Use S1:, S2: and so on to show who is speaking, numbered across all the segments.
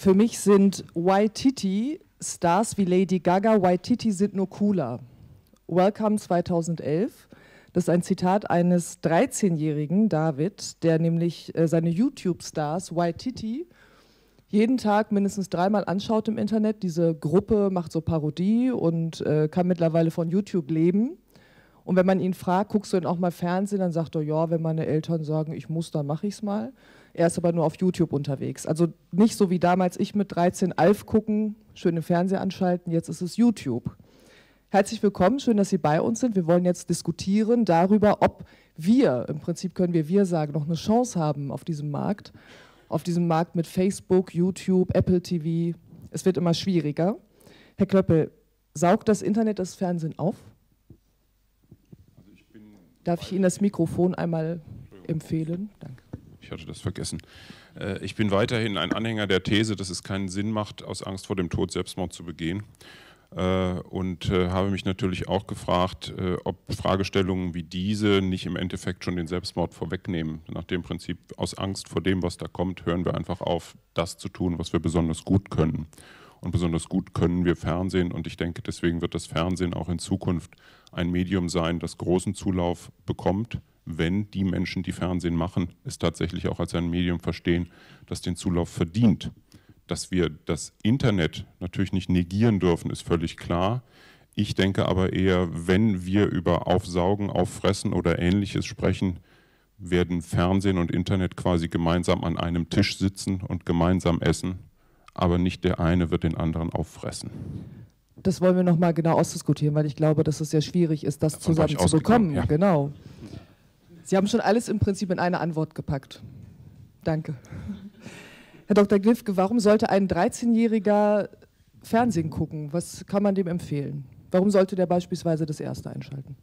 S1: Für mich sind Waititi Stars wie Lady Gaga, Waititi sind nur cooler. Welcome 2011. Das ist ein Zitat eines 13-jährigen David, der nämlich äh, seine YouTube-Stars Waititi jeden Tag mindestens dreimal anschaut im Internet. Diese Gruppe macht so Parodie und äh, kann mittlerweile von YouTube leben. Und wenn man ihn fragt, guckst du denn auch mal Fernsehen, dann sagt er, ja, wenn meine Eltern sagen, ich muss, dann mache ich es mal. Er ist aber nur auf YouTube unterwegs. Also nicht so wie damals ich mit 13 Alf gucken, schön den Fernseher anschalten, jetzt ist es YouTube. Herzlich willkommen, schön, dass Sie bei uns sind. Wir wollen jetzt diskutieren darüber, ob wir, im Prinzip können wir wir sagen, noch eine Chance haben auf diesem Markt. Auf diesem Markt mit Facebook, YouTube, Apple TV. Es wird immer schwieriger. Herr Klöppel, saugt das Internet das Fernsehen auf? Also ich Darf ich Ihnen das Mikrofon einmal empfehlen? Danke.
S2: Ich hatte das vergessen. Äh, ich bin weiterhin ein Anhänger der These, dass es keinen Sinn macht, aus Angst vor dem Tod Selbstmord zu begehen. Äh, und äh, habe mich natürlich auch gefragt, ob Fragestellungen wie diese nicht im Endeffekt schon den Selbstmord vorwegnehmen. Nach dem Prinzip, aus Angst vor dem, was da kommt, hören wir einfach auf, das zu tun, was wir besonders gut können. Und besonders gut können wir Fernsehen. Und ich denke, deswegen wird das Fernsehen auch in Zukunft ein Medium sein, das großen Zulauf bekommt wenn die Menschen, die Fernsehen machen, es tatsächlich auch als ein Medium verstehen, das den Zulauf verdient. Dass wir das Internet natürlich nicht negieren dürfen, ist völlig klar. Ich denke aber eher, wenn wir über Aufsaugen, Auffressen oder ähnliches sprechen, werden Fernsehen und Internet quasi gemeinsam an einem Tisch sitzen und gemeinsam essen, aber nicht der eine wird den anderen auffressen.
S1: Das wollen wir nochmal genau ausdiskutieren, weil ich glaube, dass es sehr schwierig ist, das Davon zusammen zu bekommen. Ja. Genau. Sie haben schon alles im Prinzip in eine Antwort gepackt. Danke. Herr Dr. Glifke, warum sollte ein 13-Jähriger Fernsehen gucken? Was kann man dem empfehlen? Warum sollte der beispielsweise das erste einschalten?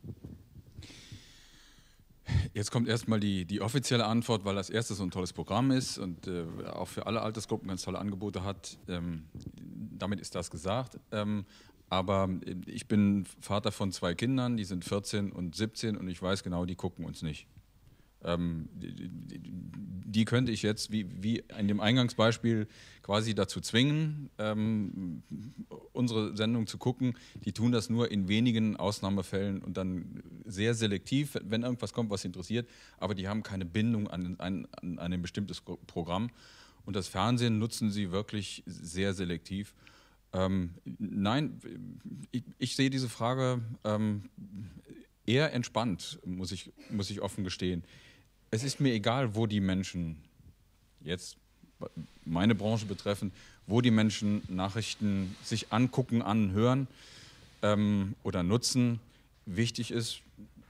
S3: Jetzt kommt erstmal die, die offizielle Antwort, weil das erste so ein tolles Programm ist und äh, auch für alle Altersgruppen ganz tolle Angebote hat. Ähm, damit ist das gesagt. Ähm, aber ich bin Vater von zwei Kindern, die sind 14 und 17 und ich weiß genau, die gucken uns nicht ähm, die, die, könnte ich jetzt, wie, wie in dem Eingangsbeispiel, quasi dazu zwingen, ähm, unsere Sendung zu gucken. Die tun das nur in wenigen Ausnahmefällen und dann sehr selektiv, wenn irgendwas kommt, was interessiert, aber die haben keine Bindung an, an, an ein bestimmtes Programm. Und das Fernsehen nutzen sie wirklich sehr selektiv. Ähm, nein, ich, ich, sehe diese Frage ähm, eher entspannt, muss ich, muss ich offen gestehen es ist mir egal, wo die Menschen jetzt meine Branche betreffend, wo die Menschen Nachrichten sich angucken, anhören ähm, oder nutzen. Wichtig ist,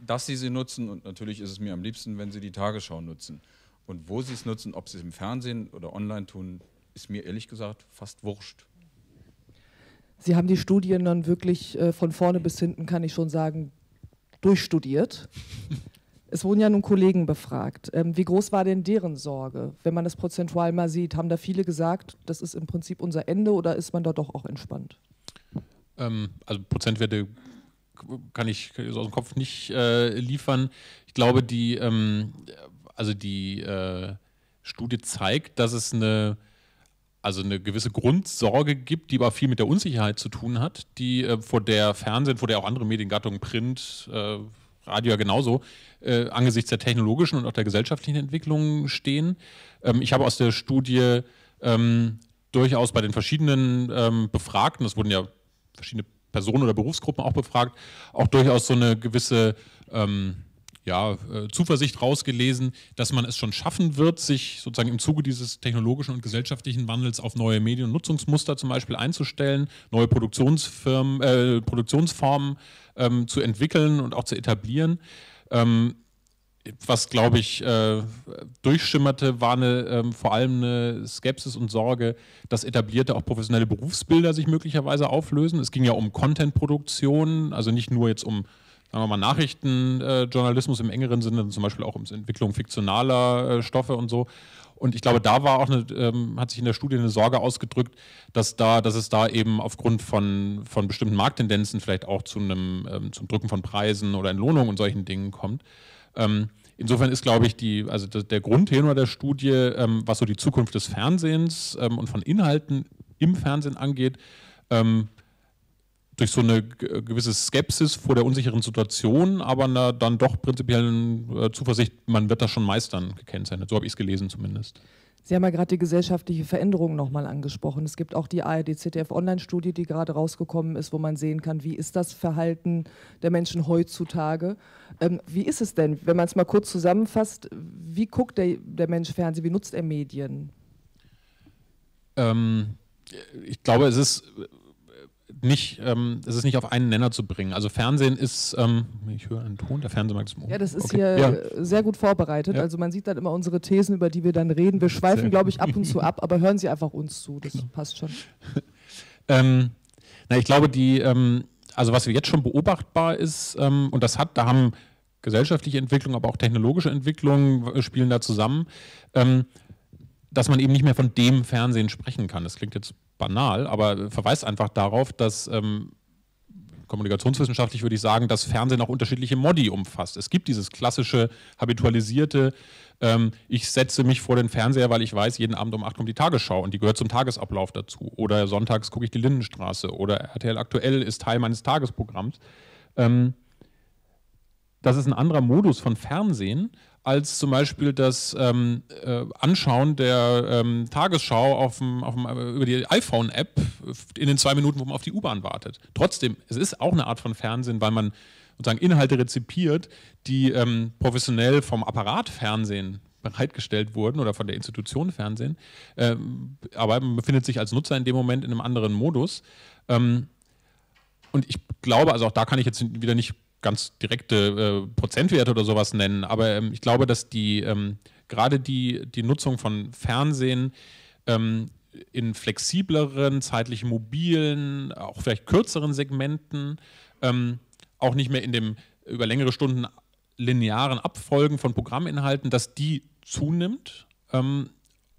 S3: dass sie sie nutzen und natürlich ist es mir am liebsten, wenn sie die Tagesschau nutzen. Und wo sie es nutzen, ob sie es im Fernsehen oder online tun, ist mir ehrlich gesagt fast wurscht.
S1: Sie haben die Studien dann wirklich äh, von vorne bis hinten, kann ich schon sagen, durchstudiert. Es wurden ja nun Kollegen befragt. Ähm, wie groß war denn deren Sorge? Wenn man das prozentual mal sieht, haben da viele gesagt, das ist im Prinzip unser Ende oder ist man da doch auch entspannt?
S4: Ähm, also Prozentwerte kann ich aus dem Kopf nicht äh, liefern. Ich glaube, die, ähm, also die äh, Studie zeigt, dass es eine also eine gewisse Grundsorge gibt, die aber viel mit der Unsicherheit zu tun hat, die äh, vor der Fernsehen, vor der auch andere Mediengattungen, Print, äh, Radio ja genauso, äh, angesichts der technologischen und auch der gesellschaftlichen Entwicklungen stehen. Ähm, ich habe aus der Studie ähm, durchaus bei den verschiedenen ähm, Befragten, es wurden ja verschiedene Personen oder Berufsgruppen auch befragt, auch durchaus so eine gewisse ähm, ja, äh, Zuversicht rausgelesen, dass man es schon schaffen wird, sich sozusagen im Zuge dieses technologischen und gesellschaftlichen Wandels auf neue Medien und Nutzungsmuster zum Beispiel einzustellen, neue Produktionsfirmen, äh, Produktionsformen ähm, zu entwickeln und auch zu etablieren. Ähm, was, glaube ich, äh, durchschimmerte, war eine, ähm, vor allem eine Skepsis und Sorge, dass etablierte, auch professionelle Berufsbilder sich möglicherweise auflösen. Es ging ja um Contentproduktion, also nicht nur jetzt um sagen wir mal, Nachrichtenjournalismus äh, im engeren Sinne, zum Beispiel auch um Entwicklung fiktionaler äh, Stoffe und so. Und ich glaube, da war auch eine, ähm, hat sich in der Studie eine Sorge ausgedrückt, dass da, dass es da eben aufgrund von, von bestimmten Markttendenzen vielleicht auch zu einem, ähm, zum Drücken von Preisen oder Entlohnungen und solchen Dingen kommt. Ähm, insofern ist, glaube ich, die, also der Grundtenor der Studie, ähm, was so die Zukunft des Fernsehens ähm, und von Inhalten im Fernsehen angeht, ähm, durch so eine gewisse Skepsis vor der unsicheren Situation, aber einer dann doch prinzipiell eine äh, Zuversicht, man wird das schon meistern, gekennzeichnet. So habe ich es gelesen zumindest.
S1: Sie haben ja gerade die gesellschaftliche Veränderung nochmal angesprochen. Es gibt auch die ARD-ZDF-Online-Studie, die gerade rausgekommen ist, wo man sehen kann, wie ist das Verhalten der Menschen heutzutage. Ähm, wie ist es denn, wenn man es mal kurz zusammenfasst, wie guckt der, der Mensch Fernsehen, wie nutzt er Medien?
S4: Ähm, ich glaube, es ist nicht, ähm, es ist nicht auf einen Nenner zu bringen. Also Fernsehen ist, ähm, ich höre einen Ton, der Fernsehmarkt ist es Ja, das ist okay. hier ja. Äh,
S1: sehr gut vorbereitet. Ja. Also man sieht dann immer unsere Thesen, über die wir dann reden. Wir schweifen, glaube ich, ab und zu ab, aber hören Sie einfach uns zu, das genau. passt schon.
S4: ähm, na, ich glaube, die, ähm, also was jetzt schon beobachtbar ist, ähm, und das hat, da haben gesellschaftliche Entwicklungen, aber auch technologische Entwicklungen äh, spielen da zusammen ähm, dass man eben nicht mehr von dem Fernsehen sprechen kann. Das klingt jetzt banal, aber verweist einfach darauf, dass ähm, kommunikationswissenschaftlich würde ich sagen, dass Fernsehen auch unterschiedliche Modi umfasst. Es gibt dieses klassische, habitualisierte, ähm, ich setze mich vor den Fernseher, weil ich weiß, jeden Abend um 8 kommt die Tagesschau und die gehört zum Tagesablauf dazu. Oder sonntags gucke ich die Lindenstraße oder RTL aktuell ist Teil meines Tagesprogramms. Ähm, das ist ein anderer Modus von Fernsehen, als zum Beispiel das ähm, äh, Anschauen der ähm, Tagesschau auf dem, äh, über die iPhone-App äh, in den zwei Minuten, wo man auf die U-Bahn wartet. Trotzdem, es ist auch eine Art von Fernsehen, weil man sozusagen Inhalte rezipiert, die ähm, professionell vom Apparat Fernsehen bereitgestellt wurden oder von der Institution Fernsehen. Ähm, aber man befindet sich als Nutzer in dem Moment in einem anderen Modus. Ähm, und ich glaube, also auch da kann ich jetzt wieder nicht ganz direkte äh, Prozentwerte oder sowas nennen, aber ähm, ich glaube, dass die ähm, gerade die, die Nutzung von Fernsehen ähm, in flexibleren, zeitlich mobilen, auch vielleicht kürzeren Segmenten, ähm, auch nicht mehr in dem über längere Stunden linearen Abfolgen von Programminhalten, dass die zunimmt. Ähm,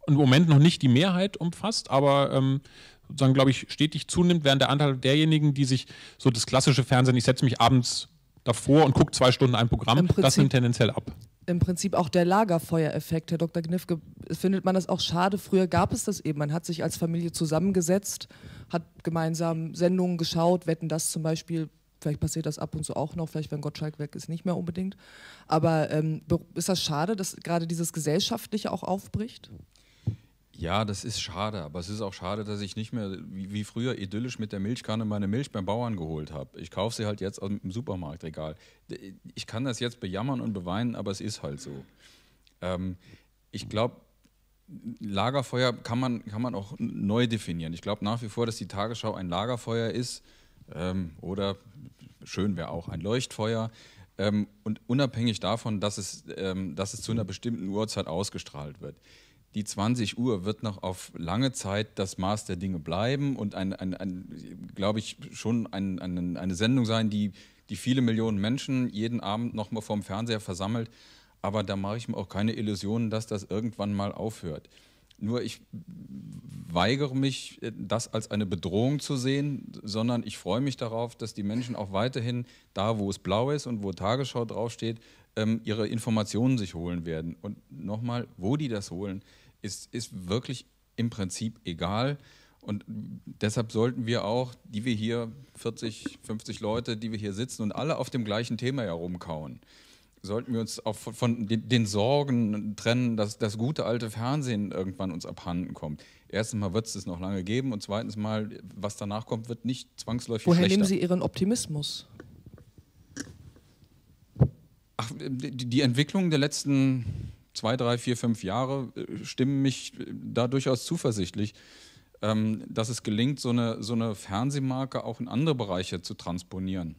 S4: und im Moment noch nicht die Mehrheit umfasst, aber ähm, sozusagen, glaube ich, stetig zunimmt, während der Anteil derjenigen, die sich so das klassische Fernsehen, ich setze mich abends davor und guckt zwei Stunden ein Programm. Prinzip, das nimmt tendenziell ab.
S1: Im Prinzip auch der Lagerfeuereffekt, Herr Dr. Kniff, findet man das auch schade. Früher gab es das eben. Man hat sich als Familie zusammengesetzt, hat gemeinsam Sendungen geschaut, wetten das zum Beispiel. Vielleicht passiert das ab und zu auch noch, vielleicht wenn Gottschalk weg ist, nicht mehr unbedingt. Aber ähm, ist das schade, dass gerade dieses Gesellschaftliche auch aufbricht?
S3: Ja, das ist schade, aber es ist auch schade, dass ich nicht mehr wie, wie früher idyllisch mit der Milchkanne meine Milch beim Bauern geholt habe. Ich kaufe sie halt jetzt aus dem Supermarktregal. Ich kann das jetzt bejammern und beweinen, aber es ist halt so. Ähm, ich glaube, Lagerfeuer kann man, kann man auch neu definieren. Ich glaube nach wie vor, dass die Tagesschau ein Lagerfeuer ist ähm, oder schön wäre auch ein Leuchtfeuer. Ähm, und unabhängig davon, dass es, ähm, dass es zu einer bestimmten Uhrzeit ausgestrahlt wird die 20 Uhr wird noch auf lange Zeit das Maß der Dinge bleiben und, ein, ein, ein glaube ich, schon ein, ein, eine Sendung sein, die, die viele Millionen Menschen jeden Abend noch mal vorm Fernseher versammelt. Aber da mache ich mir auch keine Illusionen, dass das irgendwann mal aufhört. Nur ich weigere mich, das als eine Bedrohung zu sehen, sondern ich freue mich darauf, dass die Menschen auch weiterhin da, wo es blau ist und wo Tagesschau draufsteht, ähm, ihre Informationen sich holen werden. Und nochmal, wo die das holen, ist, ist wirklich im Prinzip egal. Und deshalb sollten wir auch, die wir hier, 40, 50 Leute, die wir hier sitzen und alle auf dem gleichen Thema herumkauen, sollten wir uns auch von, den Sorgen trennen, dass das gute alte Fernsehen irgendwann uns abhanden kommt. Erstens mal wird es es noch lange geben und zweitens mal, was danach kommt, wird nicht zwangsläufig Woher schlechter. nehmen Sie Ihren
S1: Optimismus?
S3: Ach, die Entwicklung der letzten zwei, drei, vier, fünf Jahre äh, stimmen mich äh, da durchaus zuversichtlich, ähm, dass es gelingt, so eine, so eine Fernsehmarke auch in andere Bereiche zu transponieren.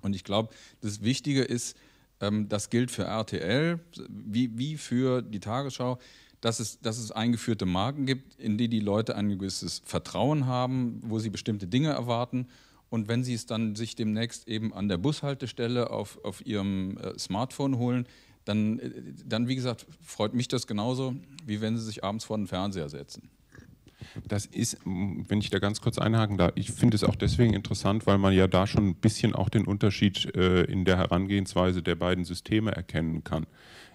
S3: Und ich glaube, das Wichtige ist, ähm, das gilt für RTL wie, wie für die Tagesschau, dass es, dass es eingeführte Marken gibt, in die die Leute ein gewisses Vertrauen haben, wo sie bestimmte Dinge erwarten. Und wenn sie es dann sich demnächst eben an der Bushaltestelle auf, auf ihrem äh, Smartphone holen, dann, äh, dann, wie gesagt, freut mich das genauso, wie wenn sie sich abends vor den Fernseher setzen.
S2: Das ist, wenn ich da ganz kurz einhaken darf, ich finde es auch deswegen interessant, weil man ja da schon ein bisschen auch den Unterschied äh, in der Herangehensweise der beiden Systeme erkennen kann.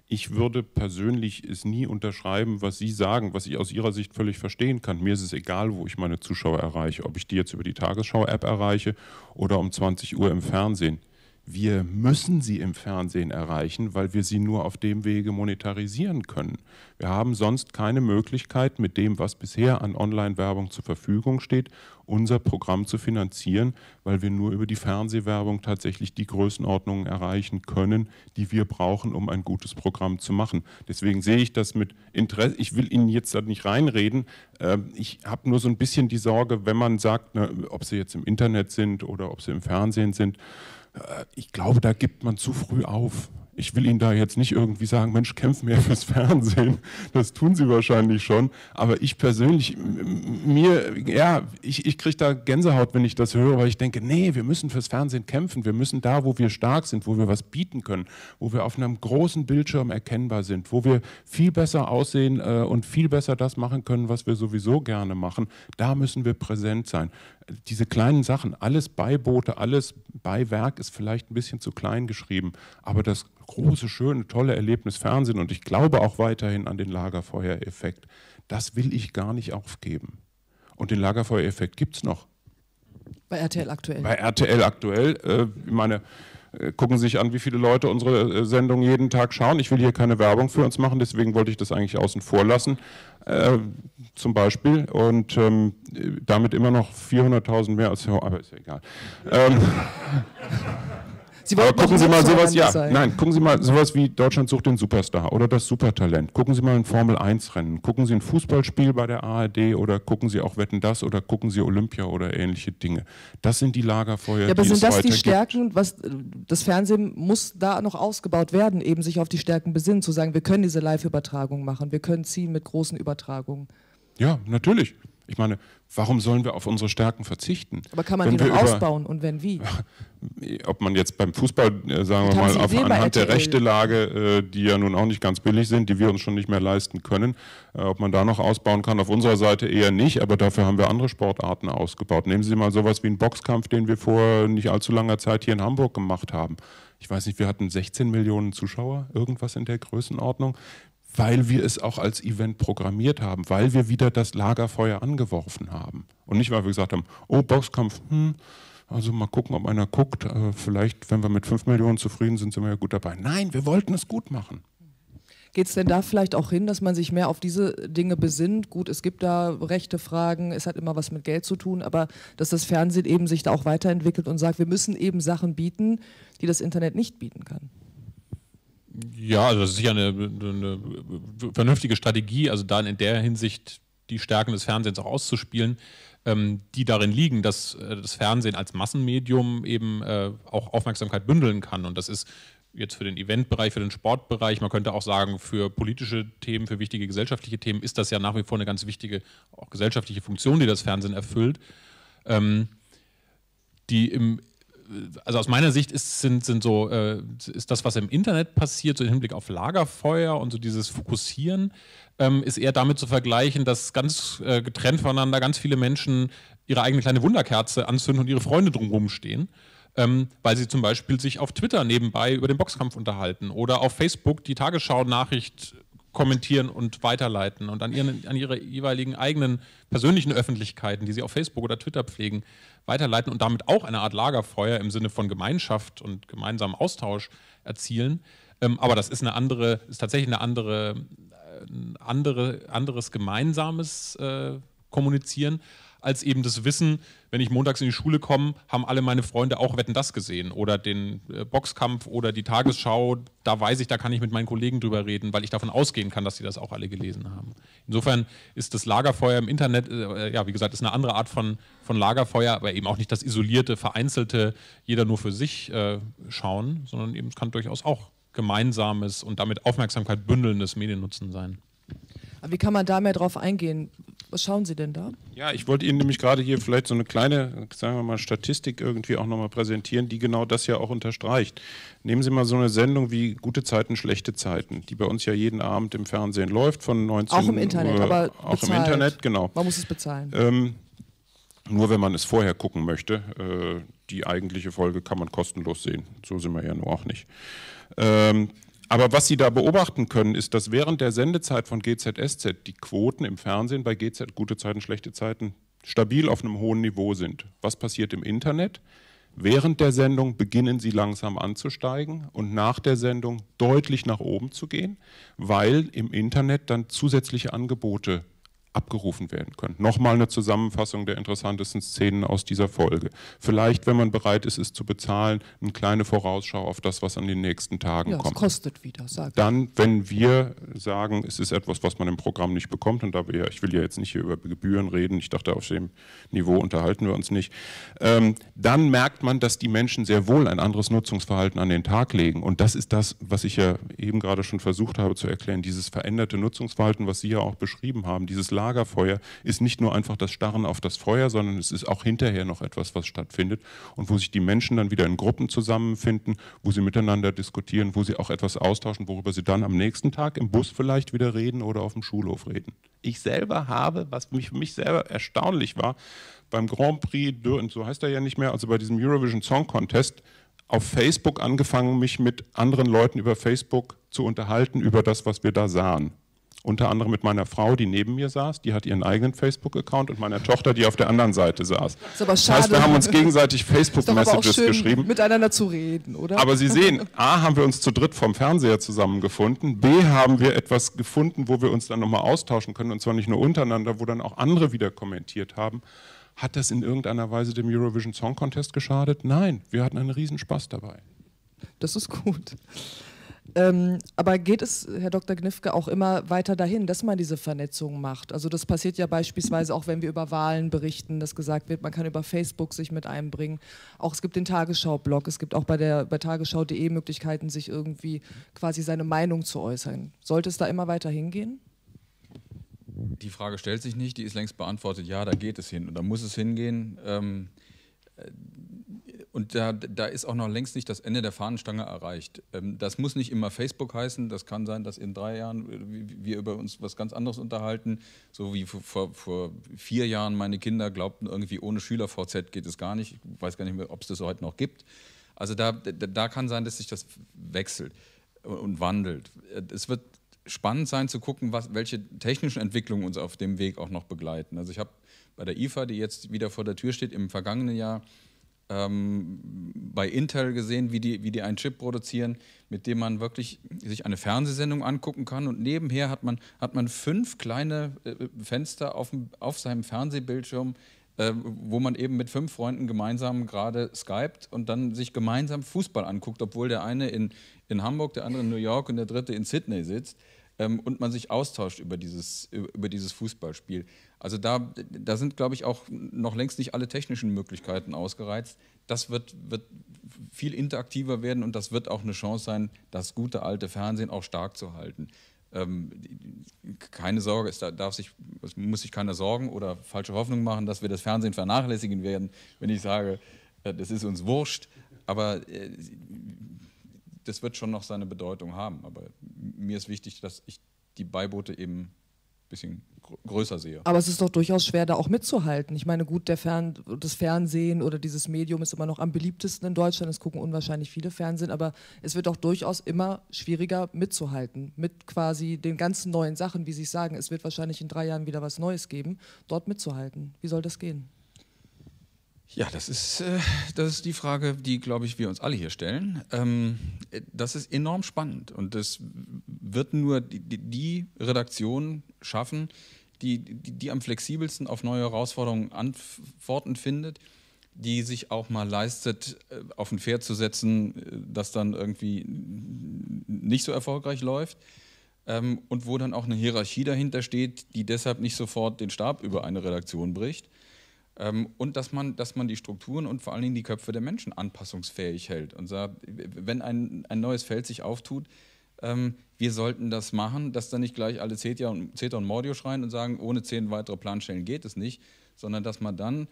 S2: Ich würde persönlich es nie unterschreiben, was Sie sagen, was ich aus Ihrer Sicht völlig verstehen kann. Mir ist es egal, wo ich meine Zuschauer erreiche, ob ich die jetzt über die Tagesschau-App erreiche oder um 20 Uhr im Fernsehen wir müssen sie im Fernsehen erreichen, weil wir sie nur auf dem Wege monetarisieren können. Wir haben sonst keine Möglichkeit, mit dem, was bisher an Online-Werbung zur Verfügung steht, unser Programm zu finanzieren, weil wir nur über die Fernsehwerbung tatsächlich die Größenordnungen erreichen können, die wir brauchen, um ein gutes Programm zu machen. Deswegen sehe ich das mit Interesse. Ich will Ihnen jetzt da nicht reinreden. Ähm, ich habe nur so ein bisschen die Sorge, wenn man sagt, ne, ob Sie jetzt im Internet sind oder ob Sie im Fernsehen sind, äh, ich glaube, da gibt man zu früh auf. Ich will Ihnen da jetzt nicht irgendwie sagen, Mensch, kämpfen mehr fürs Fernsehen. Das tun Sie wahrscheinlich schon. Aber ich persönlich, mir, ja, ich, ich kriege da Gänsehaut, wenn ich das höre, weil ich denke, nee, wir müssen fürs Fernsehen kämpfen. Wir müssen da, wo wir stark sind, wo wir was bieten können, wo wir auf einem großen Bildschirm erkennbar sind, wo wir viel besser aussehen äh, und viel besser das machen können, was wir sowieso gerne machen, da müssen wir präsent sein diese kleinen Sachen, alles Beibote, alles Beiwerk ist vielleicht ein bisschen zu klein geschrieben, aber das große, schöne, tolle Erlebnis Fernsehen und ich glaube auch weiterhin an den Lagerfeuereffekt, das will ich gar nicht aufgeben. Und den Lagerfeuereffekt gibt es noch.
S1: Bei RTL aktuell. Bei
S2: RTL aktuell, äh, ich meine, äh, gucken Sie sich an, wie viele Leute unsere äh, Sendung jeden Tag schauen. Ich will hier keine Werbung für uns machen, deswegen wollte ich das eigentlich außen vor lassen, äh, zum Beispiel. Und ähm, äh, damit immer noch 400.000 mehr als, oh, aber ist ja egal. Ähm, Sie wollen gucken Sie mal sowas, ja, nein, gucken Sie mal sowas wie Deutschland sucht den Superstar oder das Supertalent. Gucken Sie mal ein Formel-1-Rennen, gucken Sie ein Fußballspiel bei der ARD oder gucken Sie auch Wetten das oder gucken Sie Olympia oder ähnliche Dinge. Das sind die Lagerfeuer. Ja, aber die sind das die Stärken?
S1: Was, das Fernsehen muss da noch ausgebaut werden, eben sich auf die Stärken besinnen, zu sagen, wir können diese Live-Übertragung machen, wir können ziehen mit großen Übertragungen.
S2: Ja, natürlich. Ich meine, warum sollen wir auf unsere Stärken verzichten? Aber kann man wenn die noch ausbauen und wenn wie? Ob man jetzt beim Fußball, äh, sagen wir mal, auf, anhand der Rechtelage, äh, die ja nun auch nicht ganz billig sind, die wir uns schon nicht mehr leisten können, äh, ob man da noch ausbauen kann, auf unserer Seite eher nicht, aber dafür haben wir andere Sportarten ausgebaut. Nehmen Sie mal sowas wie einen Boxkampf, den wir vor nicht allzu langer Zeit hier in Hamburg gemacht haben ich weiß nicht, wir hatten 16 Millionen Zuschauer, irgendwas in der Größenordnung weil wir es auch als Event programmiert haben, weil wir wieder das Lagerfeuer angeworfen haben. Und nicht, weil wir gesagt haben, oh, Boxkampf, hm, also mal gucken, ob einer guckt. Äh, vielleicht, wenn wir mit 5 Millionen zufrieden sind, sind wir ja gut dabei.
S1: Nein, wir wollten es gut machen. Geht es denn da vielleicht auch hin, dass man sich mehr auf diese Dinge besinnt? Gut, es gibt da rechte Fragen, es hat immer was mit Geld zu tun, aber dass das Fernsehen eben sich da auch weiterentwickelt und sagt, wir müssen eben Sachen bieten, die das Internet nicht bieten kann.
S4: Ja, also das ist sicher eine, eine vernünftige Strategie, also dann in der Hinsicht die Stärken des Fernsehens auch auszuspielen, ähm, die darin liegen, dass äh, das Fernsehen als Massenmedium eben äh, auch Aufmerksamkeit bündeln kann. Und das ist jetzt für den Eventbereich, für den Sportbereich, man könnte auch sagen, für politische Themen, für wichtige gesellschaftliche Themen ist das ja nach wie vor eine ganz wichtige, auch gesellschaftliche Funktion, die das Fernsehen erfüllt, ähm, die im also aus meiner Sicht ist, sind, sind so, äh, ist das, was im Internet passiert, so im Hinblick auf Lagerfeuer und so dieses Fokussieren, ähm, ist eher damit zu vergleichen, dass ganz äh, getrennt voneinander ganz viele Menschen ihre eigene kleine Wunderkerze anzünden und ihre Freunde drumherum stehen. Ähm, weil sie zum Beispiel sich auf Twitter nebenbei über den Boxkampf unterhalten oder auf Facebook die Tagesschau-Nachricht kommentieren und weiterleiten und an, ihren, an ihre jeweiligen eigenen persönlichen Öffentlichkeiten, die sie auf Facebook oder Twitter pflegen, weiterleiten und damit auch eine Art Lagerfeuer im Sinne von Gemeinschaft und gemeinsamen Austausch erzielen. Ähm, aber das ist eine andere, ist tatsächlich eine andere, äh, andere anderes gemeinsames äh, Kommunizieren als eben das Wissen, wenn ich montags in die Schule komme, haben alle meine Freunde auch Wetten das gesehen oder den äh, Boxkampf oder die Tagesschau. Da weiß ich, da kann ich mit meinen Kollegen drüber reden, weil ich davon ausgehen kann, dass sie das auch alle gelesen haben. Insofern ist das Lagerfeuer im Internet, äh, äh ja, wie gesagt, ist eine andere Art von, von Lagerfeuer, aber eben auch nicht das isolierte, vereinzelte, jeder nur für sich äh, schauen, sondern eben kann durchaus auch gemeinsames und damit Aufmerksamkeit bündelndes Mediennutzen sein.
S1: wie kann man da mehr drauf eingehen? Was schauen Sie denn da?
S2: Ja, ich wollte Ihnen nämlich gerade hier vielleicht so eine kleine, sagen wir mal, Statistik irgendwie auch nochmal präsentieren, die genau das ja auch unterstreicht. Nehmen Sie mal so eine Sendung wie Gute Zeiten, Schlechte Zeiten, die bei uns ja jeden Abend im Fernsehen läuft von 19 Auch im Internet, Uhr, aber bezahlt. Auch im Internet, genau.
S1: Man muss es bezahlen.
S2: Ähm, nur wenn man es vorher gucken möchte, äh, die eigentliche Folge kann man kostenlos sehen. So sind wir ja nur auch nicht. Ähm, aber was Sie da beobachten können, ist, dass während der Sendezeit von GZSZ die Quoten im Fernsehen bei GZ gute Zeiten, schlechte Zeiten stabil auf einem hohen Niveau sind. Was passiert im Internet? Während der Sendung beginnen sie langsam anzusteigen und nach der Sendung deutlich nach oben zu gehen, weil im Internet dann zusätzliche Angebote abgerufen werden können. Nochmal eine Zusammenfassung der interessantesten Szenen aus dieser Folge. Vielleicht, wenn man bereit ist, es zu bezahlen, eine kleine Vorausschau auf das, was an den nächsten Tagen ja, kommt. Das
S1: kostet wieder, sage ich.
S2: Dann, wenn wir sagen, es ist etwas, was man im Programm nicht bekommt, und da wir, ich will ja jetzt nicht hier über Gebühren reden, ich dachte, auf dem Niveau unterhalten wir uns nicht, ähm, dann merkt man, dass die Menschen sehr wohl ein anderes Nutzungsverhalten an den Tag legen. Und das ist das, was ich ja eben gerade schon versucht habe zu erklären, dieses veränderte Nutzungsverhalten, was Sie ja auch beschrieben haben, dieses Lager Lagerfeuer ist nicht nur einfach das Starren auf das Feuer, sondern es ist auch hinterher noch etwas, was stattfindet und wo sich die Menschen dann wieder in Gruppen zusammenfinden, wo sie miteinander diskutieren, wo sie auch etwas austauschen, worüber sie dann am nächsten Tag im Bus vielleicht wieder reden oder auf dem Schulhof reden. Ich selber habe, was mich für mich selber erstaunlich war, beim Grand Prix, und so heißt er ja nicht mehr, also bei diesem Eurovision Song Contest, auf Facebook angefangen, mich mit anderen Leuten über Facebook zu unterhalten, über das, was wir da sahen unter anderem mit meiner Frau, die neben mir saß, die hat ihren eigenen Facebook-Account und meiner Tochter, die auf der anderen Seite saß. Ist aber schade. Das heißt, wir haben uns gegenseitig Facebook-Messages geschrieben.
S1: Miteinander zu reden, oder? Aber Sie sehen,
S2: A, haben wir uns zu dritt vom Fernseher zusammengefunden, B, haben wir etwas gefunden, wo wir uns dann nochmal austauschen können, und zwar nicht nur untereinander, wo dann auch andere wieder kommentiert haben. Hat das in irgendeiner Weise dem Eurovision Song Contest geschadet? Nein, wir hatten einen Riesenspaß dabei.
S1: Das ist gut. Ähm, aber geht es, Herr Dr. Gnifke, auch immer weiter dahin, dass man diese Vernetzung macht? Also das passiert ja beispielsweise auch, wenn wir über Wahlen berichten, dass gesagt wird, man kann über Facebook sich mit einbringen. Auch es gibt den Tagesschau-Blog, es gibt auch bei, bei tagesschau.de Möglichkeiten, sich irgendwie quasi seine Meinung zu äußern. Sollte es da immer weiter hingehen?
S3: Die Frage stellt sich nicht, die ist längst beantwortet. Ja, da geht es hin und da muss es hingehen. Ähm, und da, da ist auch noch längst nicht das Ende der Fahnenstange erreicht. Ähm, das muss nicht immer Facebook heißen. Das kann sein, dass in drei Jahren wir über uns was ganz anderes unterhalten. So wie vor, vor vier Jahren meine Kinder glaubten, irgendwie ohne Schüler-VZ geht es gar nicht. Ich weiß gar nicht mehr, ob es das heute noch gibt. Also da, da kann sein, dass sich das wechselt und wandelt. Es wird spannend sein zu gucken, was, welche technischen Entwicklungen uns auf dem Weg auch noch begleiten. Also ich habe bei der IFA, die jetzt wieder vor der Tür steht, im vergangenen Jahr ähm, bei Intel gesehen, wie die, wie die einen Chip produzieren, mit dem man wirklich sich eine Fernsehsendung angucken kann. Und nebenher hat man, hat man fünf kleine äh, Fenster auf, dem, auf seinem Fernsehbildschirm, äh, wo man eben mit fünf Freunden gemeinsam gerade skypt und dann sich gemeinsam Fußball anguckt, obwohl der eine in, in Hamburg, der andere in New York und der dritte in Sydney sitzt ähm, und man sich austauscht über dieses, über dieses Fußballspiel. Also da, da sind, glaube ich, auch noch längst nicht alle technischen Möglichkeiten ausgereizt. Das wird, wird viel interaktiver werden und das wird auch eine Chance sein, das gute alte Fernsehen auch stark zu halten. Ähm, keine Sorge, es darf sich, es muss sich keiner Sorgen oder falsche Hoffnung machen, dass wir das Fernsehen vernachlässigen werden, wenn ich sage, äh, das ist uns wurscht. Aber äh, das wird schon noch seine Bedeutung haben. Aber mir ist wichtig, dass ich die Beibote eben ein bisschen größer sehe. Aber es ist doch
S1: durchaus schwer, da auch mitzuhalten. Ich meine, gut, Fern das Fernsehen oder dieses Medium ist immer noch am beliebtesten in Deutschland. Es gucken unwahrscheinlich viele Fernsehen, aber es wird auch durchaus immer schwieriger mitzuhalten mit quasi den ganzen neuen Sachen, wie Sie sagen. Es wird wahrscheinlich in drei Jahren wieder was Neues geben, dort mitzuhalten. Wie soll das gehen?
S3: Ja, das ist, äh, das ist die Frage, die, glaube ich, wir uns alle hier stellen. Ähm, äh, das ist enorm spannend und das wird nur die, die Redaktion schaffen, die, die, die, am flexibelsten auf neue Herausforderungen Antworten findet, die sich auch mal leistet, äh, auf ein Pferd zu setzen, äh, das dann irgendwie nicht so erfolgreich läuft. Ähm, und wo dann auch eine Hierarchie dahinter steht, die deshalb nicht sofort den Stab über eine Redaktion bricht, ähm, und dass man, dass man die Strukturen und vor allen Dingen die Köpfe der Menschen anpassungsfähig hält und sagt, wenn ein, ein neues Feld sich auftut, ähm, wir sollten das machen, dass dann nicht gleich alle CETA und, Zeta und Mordio schreien und sagen, ohne zehn weitere Planstellen geht es nicht, sondern dass man dann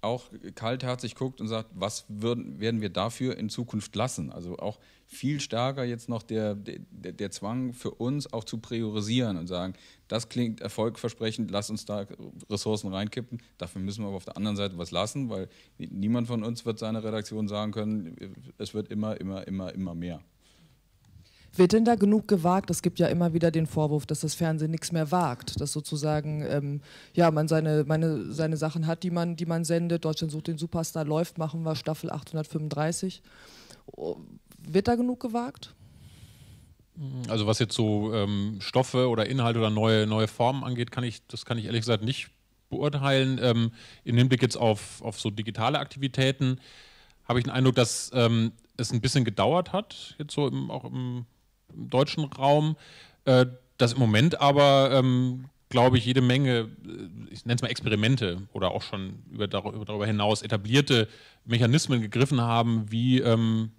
S3: auch kaltherzig guckt und sagt, was würden, werden wir dafür in Zukunft lassen? Also auch viel stärker jetzt noch der, der, der Zwang für uns auch zu priorisieren und sagen, das klingt erfolgversprechend, lass uns da Ressourcen reinkippen. Dafür müssen wir aber auf der anderen Seite was lassen, weil niemand von uns wird seiner Redaktion sagen können, es wird immer, immer, immer, immer mehr.
S1: Wird denn da genug gewagt? Es gibt ja immer wieder den Vorwurf, dass das Fernsehen nichts mehr wagt, dass sozusagen ähm, ja, man seine, meine, seine Sachen hat, die man, die man sendet. Deutschland sucht den Superstar, läuft, machen wir Staffel 835. Wird da genug gewagt?
S4: Also was jetzt so ähm, Stoffe oder Inhalte oder neue, neue Formen angeht, kann ich, das kann ich ehrlich gesagt nicht beurteilen. Ähm, Im Hinblick jetzt auf, auf so digitale Aktivitäten habe ich den Eindruck, dass ähm, es ein bisschen gedauert hat, jetzt so im, auch im im deutschen Raum, äh, dass im Moment aber, ähm, glaube ich, jede Menge, äh, ich nenne es mal Experimente oder auch schon über, darüber hinaus etablierte Mechanismen gegriffen haben, wie ähm,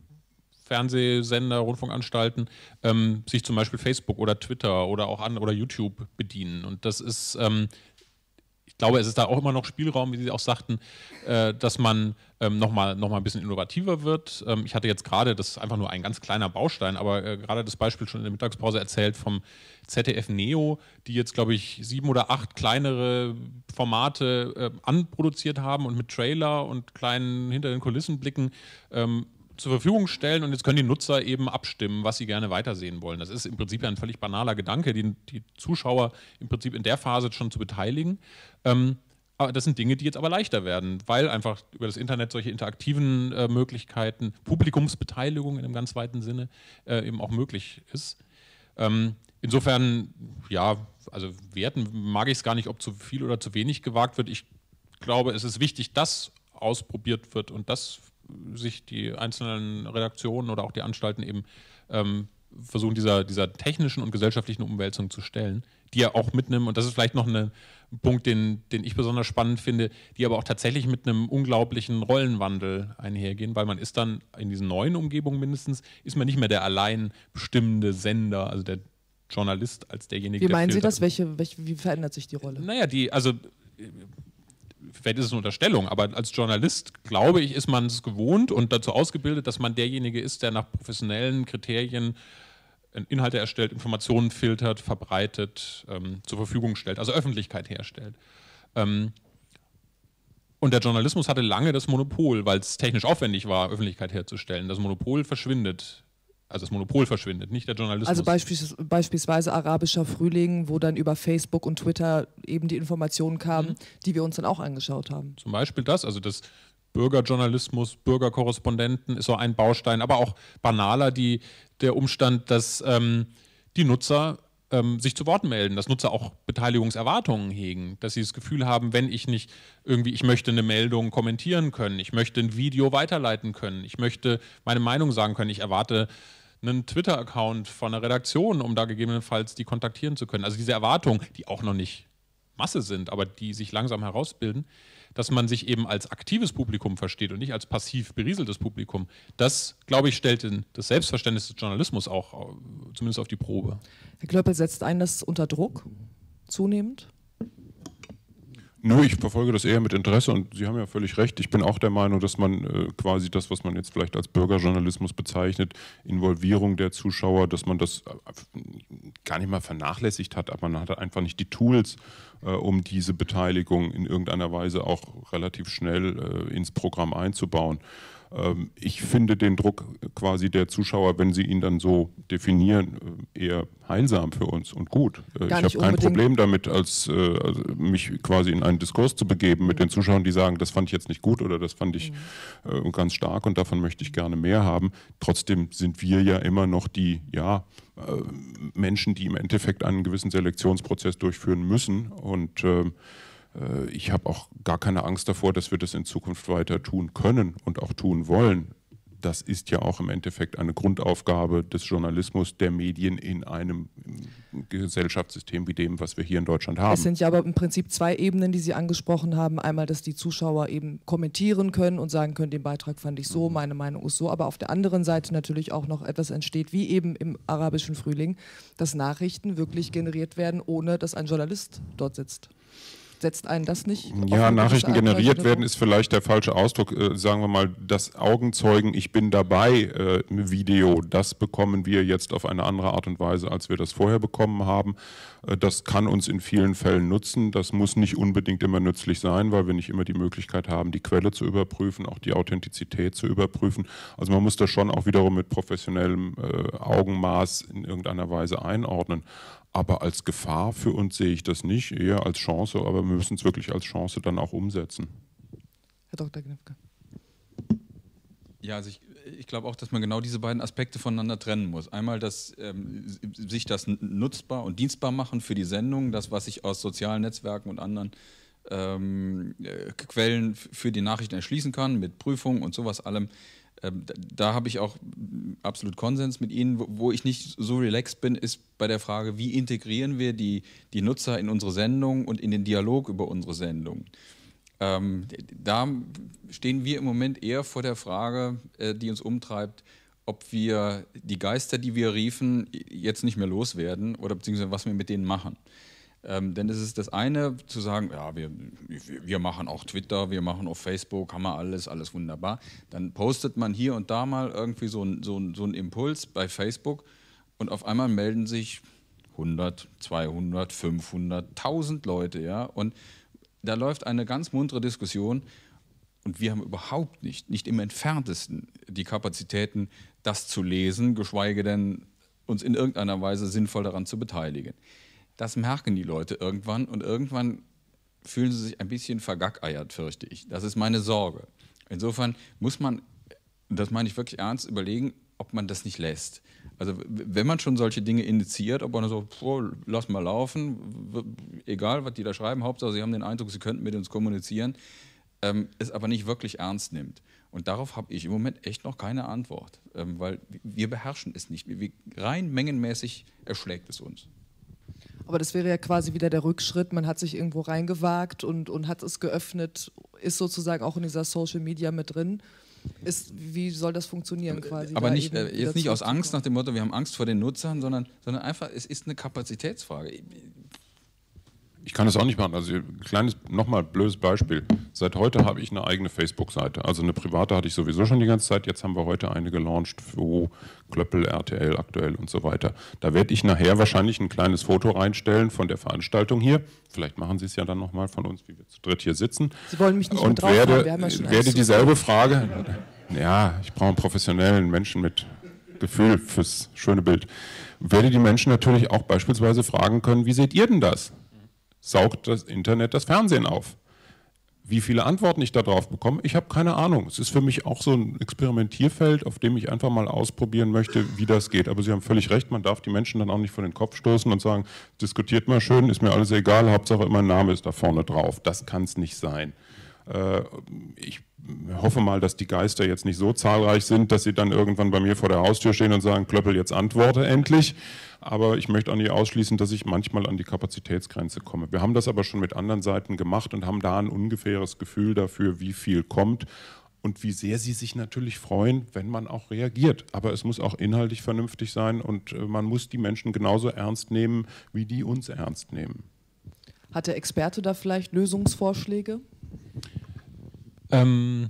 S4: Fernsehsender, Rundfunkanstalten ähm, sich zum Beispiel Facebook oder Twitter oder auch andere oder YouTube bedienen. Und das ist ähm, ich glaube, es ist da auch immer noch Spielraum, wie Sie auch sagten, äh, dass man ähm, nochmal noch mal ein bisschen innovativer wird. Ähm, ich hatte jetzt gerade, das ist einfach nur ein ganz kleiner Baustein, aber äh, gerade das Beispiel schon in der Mittagspause erzählt vom ZDF Neo, die jetzt, glaube ich, sieben oder acht kleinere Formate äh, anproduziert haben und mit Trailer und kleinen hinter den Kulissen blicken. Ähm, zur Verfügung stellen und jetzt können die Nutzer eben abstimmen, was sie gerne weitersehen wollen. Das ist im Prinzip ein völlig banaler Gedanke, die, die Zuschauer im Prinzip in der Phase schon zu beteiligen. Ähm, aber das sind Dinge, die jetzt aber leichter werden, weil einfach über das Internet solche interaktiven äh, Möglichkeiten, Publikumsbeteiligung in einem ganz weiten Sinne äh, eben auch möglich ist. Ähm, insofern, ja, also werten mag ich es gar nicht, ob zu viel oder zu wenig gewagt wird. Ich glaube, es ist wichtig, dass ausprobiert wird und dass sich die einzelnen Redaktionen oder auch die Anstalten eben ähm, versuchen, dieser, dieser technischen und gesellschaftlichen Umwälzung zu stellen, die ja auch mit einem, und das ist vielleicht noch ein Punkt, den, den ich besonders spannend finde, die aber auch tatsächlich mit einem unglaublichen Rollenwandel einhergehen, weil man ist dann in diesen neuen Umgebungen mindestens, ist man nicht mehr der allein bestimmende Sender, also der Journalist als derjenige, wie der. Wie meinen Sie das?
S1: Welche, welche, wie verändert sich die Rolle?
S4: Naja, die, also vielleicht ist es eine Unterstellung, aber als Journalist glaube ich, ist man es gewohnt und dazu ausgebildet, dass man derjenige ist, der nach professionellen Kriterien äh, Inhalte erstellt, Informationen filtert, verbreitet, ähm, zur Verfügung stellt, also Öffentlichkeit herstellt. Ähm, und der Journalismus hatte lange das Monopol, weil es technisch aufwendig war, Öffentlichkeit herzustellen. Das Monopol verschwindet also das Monopol verschwindet, nicht der Journalismus. Also beispielsweise,
S1: beispielsweise arabischer Frühling, wo dann über Facebook und Twitter eben die Informationen kamen, mhm. die wir uns dann auch angeschaut haben.
S4: Zum Beispiel das, also das Bürgerjournalismus, Bürgerkorrespondenten ist so ein Baustein, aber auch banaler die, der Umstand, dass ähm, die Nutzer ähm, sich zu Wort melden, dass Nutzer auch Beteiligungserwartungen hegen, dass sie das Gefühl haben, wenn ich nicht irgendwie, ich möchte eine Meldung kommentieren können, ich möchte ein Video weiterleiten können, ich möchte meine Meinung sagen können, ich erwarte einen Twitter-Account von der Redaktion, um da gegebenenfalls die kontaktieren zu können. Also diese Erwartungen, die auch noch nicht Masse sind, aber die sich langsam herausbilden, dass man sich eben als aktives Publikum versteht und nicht als passiv berieseltes Publikum. Das, glaube ich, stellt das Selbstverständnis des Journalismus auch äh, zumindest auf die Probe.
S1: Herr Klöppel setzt ein, das unter Druck zunehmend?
S4: Nö, ich
S2: verfolge das eher mit Interesse und Sie haben ja völlig recht. Ich bin auch der Meinung, dass man äh, quasi das, was man jetzt vielleicht als Bürgerjournalismus bezeichnet, Involvierung der Zuschauer, dass man das äh, gar nicht mal vernachlässigt hat, aber man hatte einfach nicht die Tools, äh, um diese Beteiligung in irgendeiner Weise auch relativ schnell äh, ins Programm einzubauen. Ähm, ich finde den Druck quasi der Zuschauer, wenn sie ihn dann so definieren, äh, eher heilsam für uns und gut. Äh, ich habe kein Problem damit, als äh, also mich quasi in einen Diskurs zu begeben mit mhm. den Zuschauern, die sagen, das fand ich jetzt nicht gut oder das fand ich mhm. ganz stark und davon möchte ich gerne mehr haben. Trotzdem sind wir ja immer noch die, ja, Menschen, die im Endeffekt einen gewissen Selektionsprozess durchführen müssen und ähm, äh, ich habe auch gar keine Angst davor, dass wir das in Zukunft weiter tun können und auch tun wollen. Das ist ja auch im Endeffekt eine Grundaufgabe des Journalismus, der Medien in einem Gesellschaftssystem wie dem, was wir hier in Deutschland haben. Es sind ja
S1: aber im Prinzip zwei Ebenen, die Sie angesprochen haben. Einmal, dass die Zuschauer eben kommentieren können und sagen können, den Beitrag fand ich so, mhm. meine Meinung ist so. Aber auf der anderen Seite natürlich auch noch etwas entsteht, wie eben im arabischen Frühling, dass Nachrichten wirklich generiert werden, ohne dass ein Journalist dort sitzt setzt einen das nicht? Ja, Nachrichten generiert werden
S2: ist vielleicht der falsche Ausdruck. Äh, sagen wir mal, das Augenzeugen, ich bin dabei äh, Video, das bekommen wir jetzt auf eine andere Art und Weise, als wir das vorher bekommen haben. Äh, das kann uns in vielen Fällen nutzen. Das muss nicht unbedingt immer nützlich sein, weil wir nicht immer die Möglichkeit haben, die Quelle zu überprüfen, auch die Authentizität zu überprüfen. Also man muss das schon auch wiederum mit professionellem äh, Augenmaß in irgendeiner Weise einordnen. Aber als Gefahr für uns sehe ich das nicht, eher als Chance, aber wir müssen es wirklich als Chance dann auch umsetzen.
S1: Herr Dr. Gnewke.
S3: Ja, also ich, ich glaube auch, dass man genau diese beiden Aspekte voneinander trennen muss. Einmal, dass ähm, sich das nutzbar und dienstbar machen für die Sendung, das, was sich aus sozialen Netzwerken und anderen ähm, äh, Quellen für die Nachrichten erschließen kann, mit Prüfungen und sowas allem, ähm, da habe ich auch absolut Konsens mit Ihnen. Wo, ich nicht so relaxed bin, ist bei der Frage, wie integrieren wir die, die Nutzer in unsere Sendung und in den Dialog über unsere Sendung. Ähm, da stehen wir im Moment eher vor der Frage, äh, die uns umtreibt, ob wir die Geister, die wir riefen, jetzt nicht mehr loswerden oder beziehungsweise was wir mit denen machen. Ähm, denn es ist das eine zu sagen, ja, wir, wir machen auch Twitter, wir machen auf Facebook, haben wir alles, alles wunderbar. Dann postet man hier und da mal irgendwie so einen so so ein Impuls bei Facebook und auf einmal melden sich 100, 200, 500, 1000 Leute, ja. Und da läuft eine ganz muntere Diskussion und wir haben überhaupt nicht, nicht im entferntesten die Kapazitäten, das zu lesen, geschweige denn uns in irgendeiner Weise sinnvoll daran zu beteiligen das merken die Leute irgendwann und irgendwann fühlen sie sich ein bisschen vergackeiert, fürchte ich. Das ist meine Sorge. Insofern muss man, das meine ich wirklich ernst, überlegen, ob man das nicht lässt. Also wenn man schon solche Dinge initiiert, ob man so, oh, lass mal laufen, egal was die da schreiben, Hauptsache sie haben den Eindruck, sie könnten mit uns kommunizieren, ähm, es aber nicht wirklich ernst nimmt. Und darauf habe ich im Moment echt noch keine Antwort, ähm, weil wir beherrschen es nicht. Wir, rein mengenmäßig erschlägt es uns.
S1: Aber das wäre ja quasi wieder der Rückschritt. Man hat sich irgendwo reingewagt und, und hat es geöffnet, ist sozusagen auch in dieser Social Media mit drin. Ist, wie soll das funktionieren äh, quasi? Aber nicht, äh, jetzt nicht aus
S3: Angst nach dem Motto, wir haben Angst vor den Nutzern, sondern, sondern einfach, es ist eine Kapazitätsfrage
S2: ich kann das auch nicht machen. Also ein kleines, nochmal blödes Beispiel. Seit heute habe ich eine eigene Facebook-Seite. Also eine private hatte ich sowieso schon die ganze Zeit. Jetzt haben wir heute eine gelauncht wo Klöppel, RTL, aktuell und so weiter. Da werde ich nachher wahrscheinlich ein kleines Foto reinstellen von der Veranstaltung hier. Vielleicht machen Sie es ja dann nochmal von uns, wie wir zu dritt hier sitzen. Sie
S1: wollen mich nicht und mit drauf werde, haben. Wir haben ja schon werde dieselbe Frage.
S2: Ja, ich brauche einen professionellen Menschen mit Gefühl fürs schöne Bild. Werde die Menschen natürlich auch beispielsweise fragen können, wie seht ihr denn das? saugt das Internet das Fernsehen auf. Wie viele Antworten ich darauf bekomme, ich habe keine Ahnung. Es ist für mich auch so ein Experimentierfeld, auf dem ich einfach mal ausprobieren möchte, wie das geht. Aber Sie haben völlig recht, man darf die Menschen dann auch nicht vor den Kopf stoßen und sagen, diskutiert mal schön, ist mir alles egal, Hauptsache mein Name ist da vorne drauf. Das kann es nicht sein. Äh, ich hoffe mal, dass die Geister jetzt nicht so zahlreich sind, dass sie dann irgendwann bei mir vor der Haustür stehen und sagen, Klöppel, jetzt antworte endlich. Aber ich möchte auch nicht ausschließen, dass ich manchmal an die Kapazitätsgrenze komme. Wir haben das aber schon mit anderen Seiten gemacht und haben da ein ungefähres Gefühl dafür, wie viel kommt und wie sehr sie sich natürlich freuen, wenn man auch reagiert. Aber es muss auch inhaltlich vernünftig sein und äh, man muss die Menschen genauso ernst nehmen, wie die uns ernst nehmen.
S1: Hat der Experte da vielleicht Lösungsvorschläge?
S4: Ähm,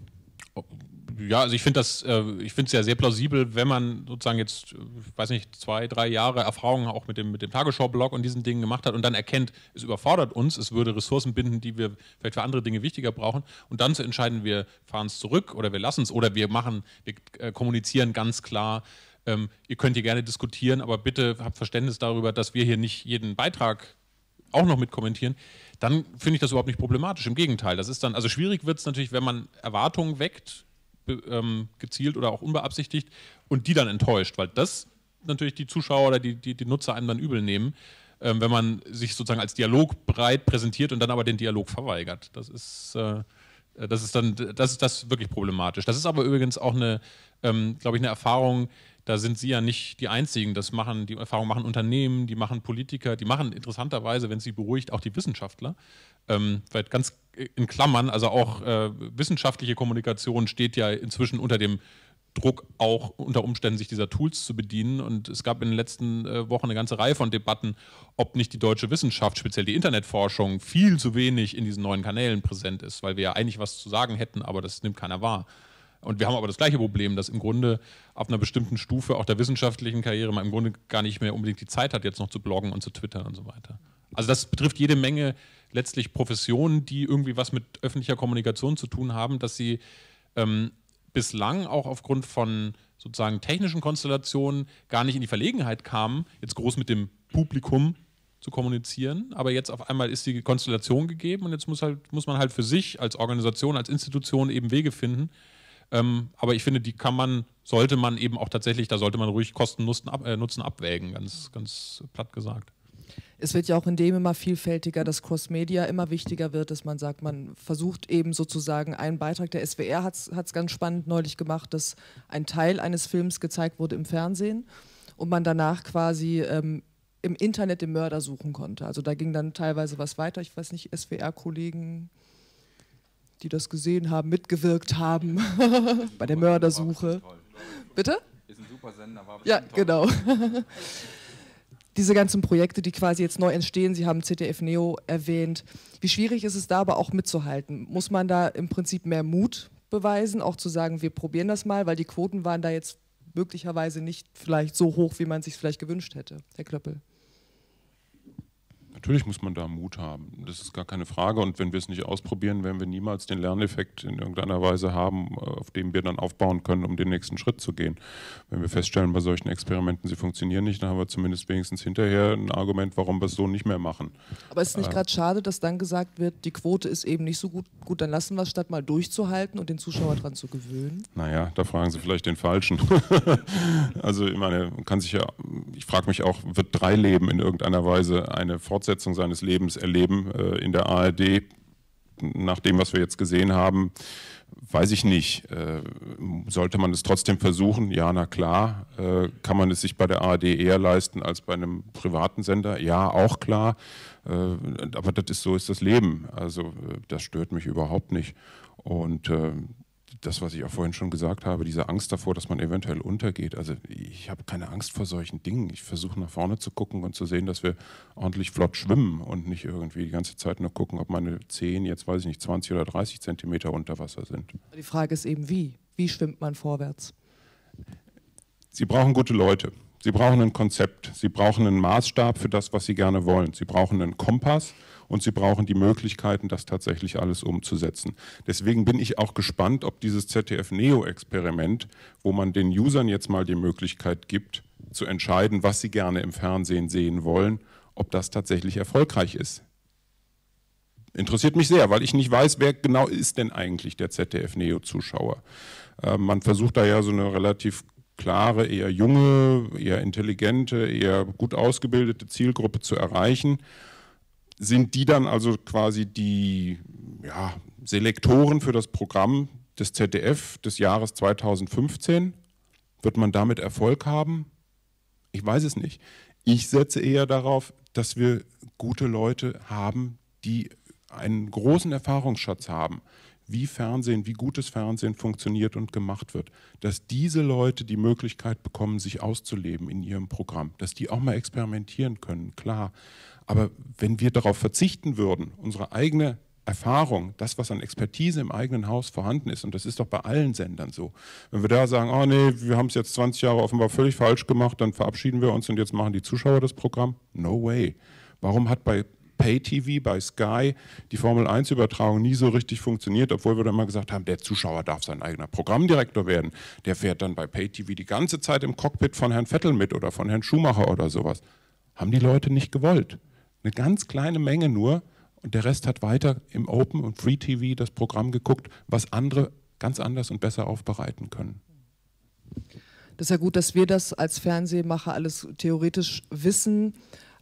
S4: ja, also ich finde das, äh, ich finde es ja sehr plausibel, wenn man sozusagen jetzt, ich äh, weiß nicht, zwei, drei Jahre Erfahrung auch mit dem, mit dem Tagesschau-Blog und diesen Dingen gemacht hat und dann erkennt, es überfordert uns, es würde Ressourcen binden, die wir vielleicht für andere Dinge wichtiger brauchen und dann zu entscheiden, wir fahren es zurück oder wir lassen es oder wir machen, wir äh, kommunizieren ganz klar, ähm, ihr könnt hier gerne diskutieren, aber bitte habt Verständnis darüber, dass wir hier nicht jeden Beitrag auch noch mit kommentieren dann finde ich das überhaupt nicht problematisch. Im Gegenteil, das ist dann, also schwierig wird es natürlich, wenn man Erwartungen weckt, ähm, gezielt oder auch unbeabsichtigt, und die dann enttäuscht, weil das natürlich die Zuschauer oder die, die, die Nutzer einem dann übel nehmen, ähm, wenn man sich sozusagen als Dialog breit präsentiert und dann aber den Dialog verweigert. Das ist. Äh, äh, das ist dann, das ist das wirklich problematisch. Das ist aber übrigens auch eine, ähm, glaube ich, eine Erfahrung, da sind sie ja nicht die einzigen. Das machen, die Erfahrung machen Unternehmen, die machen Politiker, die machen interessanterweise, wenn es sie beruhigt, auch die Wissenschaftler. Ähm, vielleicht ganz äh, in Klammern, also auch äh, wissenschaftliche Kommunikation steht ja inzwischen unter dem Druck auch unter Umständen sich dieser Tools zu bedienen. Und es gab in den letzten äh, Wochen eine ganze Reihe von Debatten, ob nicht die deutsche Wissenschaft, speziell die Internetforschung, viel zu wenig in diesen neuen Kanälen präsent ist, weil wir ja eigentlich was zu sagen hätten, aber das nimmt keiner wahr. Und wir haben aber das gleiche Problem, dass im Grunde auf einer bestimmten Stufe auch der wissenschaftlichen Karriere man im Grunde gar nicht mehr unbedingt die Zeit hat, jetzt noch zu bloggen und zu twittern und so weiter. Also das betrifft jede Menge letztlich Professionen, die irgendwie was mit öffentlicher Kommunikation zu tun haben, dass sie ähm, bislang auch aufgrund von sozusagen technischen Konstellationen gar nicht in die Verlegenheit kamen, jetzt groß mit dem Publikum zu kommunizieren. Aber jetzt auf einmal ist die Konstellation gegeben und jetzt muss, halt, muss man halt für sich als Organisation, als Institution eben Wege finden. Ähm, aber ich finde, die kann man, sollte man eben auch tatsächlich, da sollte man ruhig Kosten-Nutzen ab, äh, abwägen, ganz, ganz platt gesagt
S1: es wird ja auch in dem immer vielfältiger, dass Cross-Media immer wichtiger wird, dass man sagt, man versucht eben sozusagen einen Beitrag. Der SWR hat es ganz spannend neulich gemacht, dass ein Teil eines Films gezeigt wurde im Fernsehen und man danach quasi ähm, im Internet den Mörder suchen konnte. Also da ging dann teilweise was weiter. Ich weiß nicht, SWR-Kollegen die das gesehen haben, mitgewirkt haben bei der Mördersuche. Bitte? Ist ein super Sender, war Ja, genau. diese ganzen Projekte, die quasi jetzt neu entstehen, Sie haben ZDF Neo erwähnt, wie schwierig ist es da aber auch mitzuhalten? Muss man da im Prinzip mehr Mut beweisen, auch zu sagen, wir probieren das mal, weil die Quoten waren da jetzt möglicherweise nicht vielleicht so hoch, wie man sich vielleicht gewünscht hätte, Herr Klöppel?
S2: Natürlich muss man da Mut haben. Das ist gar keine Frage. Und wenn wir es nicht ausprobieren, werden wir niemals den Lerneffekt in irgendeiner Weise haben, äh, auf dem wir dann aufbauen können, um den nächsten Schritt zu gehen. Wenn wir feststellen, bei solchen Experimenten, sie funktionieren nicht, dann haben wir zumindest wenigstens hinterher ein Argument, warum wir es so nicht mehr machen.
S1: Aber ist es nicht äh, gerade schade, dass dann gesagt wird, die Quote ist eben nicht so gut, gut, dann lassen wir es statt mal durchzuhalten und den Zuschauer dran zu gewöhnen?
S2: Naja, da fragen Sie vielleicht den Falschen. also ich meine, man kann sich ja, ich frage mich auch, wird drei Leben in irgendeiner Weise eine Fortsetzung Fortsetzung seines Lebens erleben äh, in der ARD. Nach dem, was wir jetzt gesehen haben, weiß ich nicht. Äh, sollte man es trotzdem versuchen? Ja, na klar. Äh, kann man es sich bei der ARD eher leisten als bei einem privaten Sender? Ja, auch klar. Äh, aber das ist, so ist das Leben. Also äh, das stört mich überhaupt nicht. Und äh, das, was ich auch vorhin schon gesagt habe, diese Angst davor, dass man eventuell untergeht. Also ich habe keine Angst vor solchen Dingen. Ich versuche nach vorne zu gucken und zu sehen, dass wir ordentlich flott schwimmen und nicht irgendwie die ganze Zeit nur gucken, ob meine 10, jetzt, weiß ich nicht, 20 oder 30 Zentimeter unter Wasser sind.
S1: Die Frage ist eben, wie? Wie schwimmt man vorwärts?
S2: Sie brauchen gute Leute. Sie brauchen ein Konzept. Sie brauchen einen Maßstab für das, was Sie gerne wollen. Sie brauchen einen Kompass und sie brauchen die Möglichkeiten, das tatsächlich alles umzusetzen. Deswegen bin ich auch gespannt, ob dieses ZDF-Neo-Experiment, wo man den Usern jetzt mal die Möglichkeit gibt, zu entscheiden, was sie gerne im Fernsehen sehen wollen, ob das tatsächlich erfolgreich ist. Interessiert mich sehr, weil ich nicht weiß, wer genau ist denn eigentlich der ZDF-Neo-Zuschauer. Äh, man versucht da ja so eine relativ klare, eher junge, eher intelligente, eher gut ausgebildete Zielgruppe zu erreichen sind die dann also quasi die ja, Selektoren für das Programm des ZDF des Jahres 2015? Wird man damit Erfolg haben? Ich weiß es nicht. Ich setze eher darauf, dass wir gute Leute haben, die einen großen Erfahrungsschatz haben, wie Fernsehen, wie gutes Fernsehen funktioniert und gemacht wird, dass diese Leute die Möglichkeit bekommen, sich auszuleben in ihrem Programm, dass die auch mal experimentieren können, klar. Aber wenn wir darauf verzichten würden, unsere eigene Erfahrung, das, was an Expertise im eigenen Haus vorhanden ist, und das ist doch bei allen Sendern so. Wenn wir da sagen, oh nee, wir haben es jetzt 20 Jahre offenbar völlig falsch gemacht, dann verabschieden wir uns und jetzt machen die Zuschauer das Programm. No way. Warum hat bei Pay-TV, bei Sky die Formel-1-Übertragung nie so richtig funktioniert, obwohl wir dann mal gesagt haben, der Zuschauer darf sein eigener Programmdirektor werden. Der fährt dann bei Pay-TV die ganze Zeit im Cockpit von Herrn Vettel mit oder von Herrn Schumacher oder sowas. Haben die Leute nicht gewollt. Eine ganz kleine Menge nur und der Rest hat weiter im Open und Free TV das Programm geguckt, was andere ganz anders und besser aufbereiten können.
S1: Das ist ja gut, dass wir das als Fernsehmacher alles theoretisch wissen.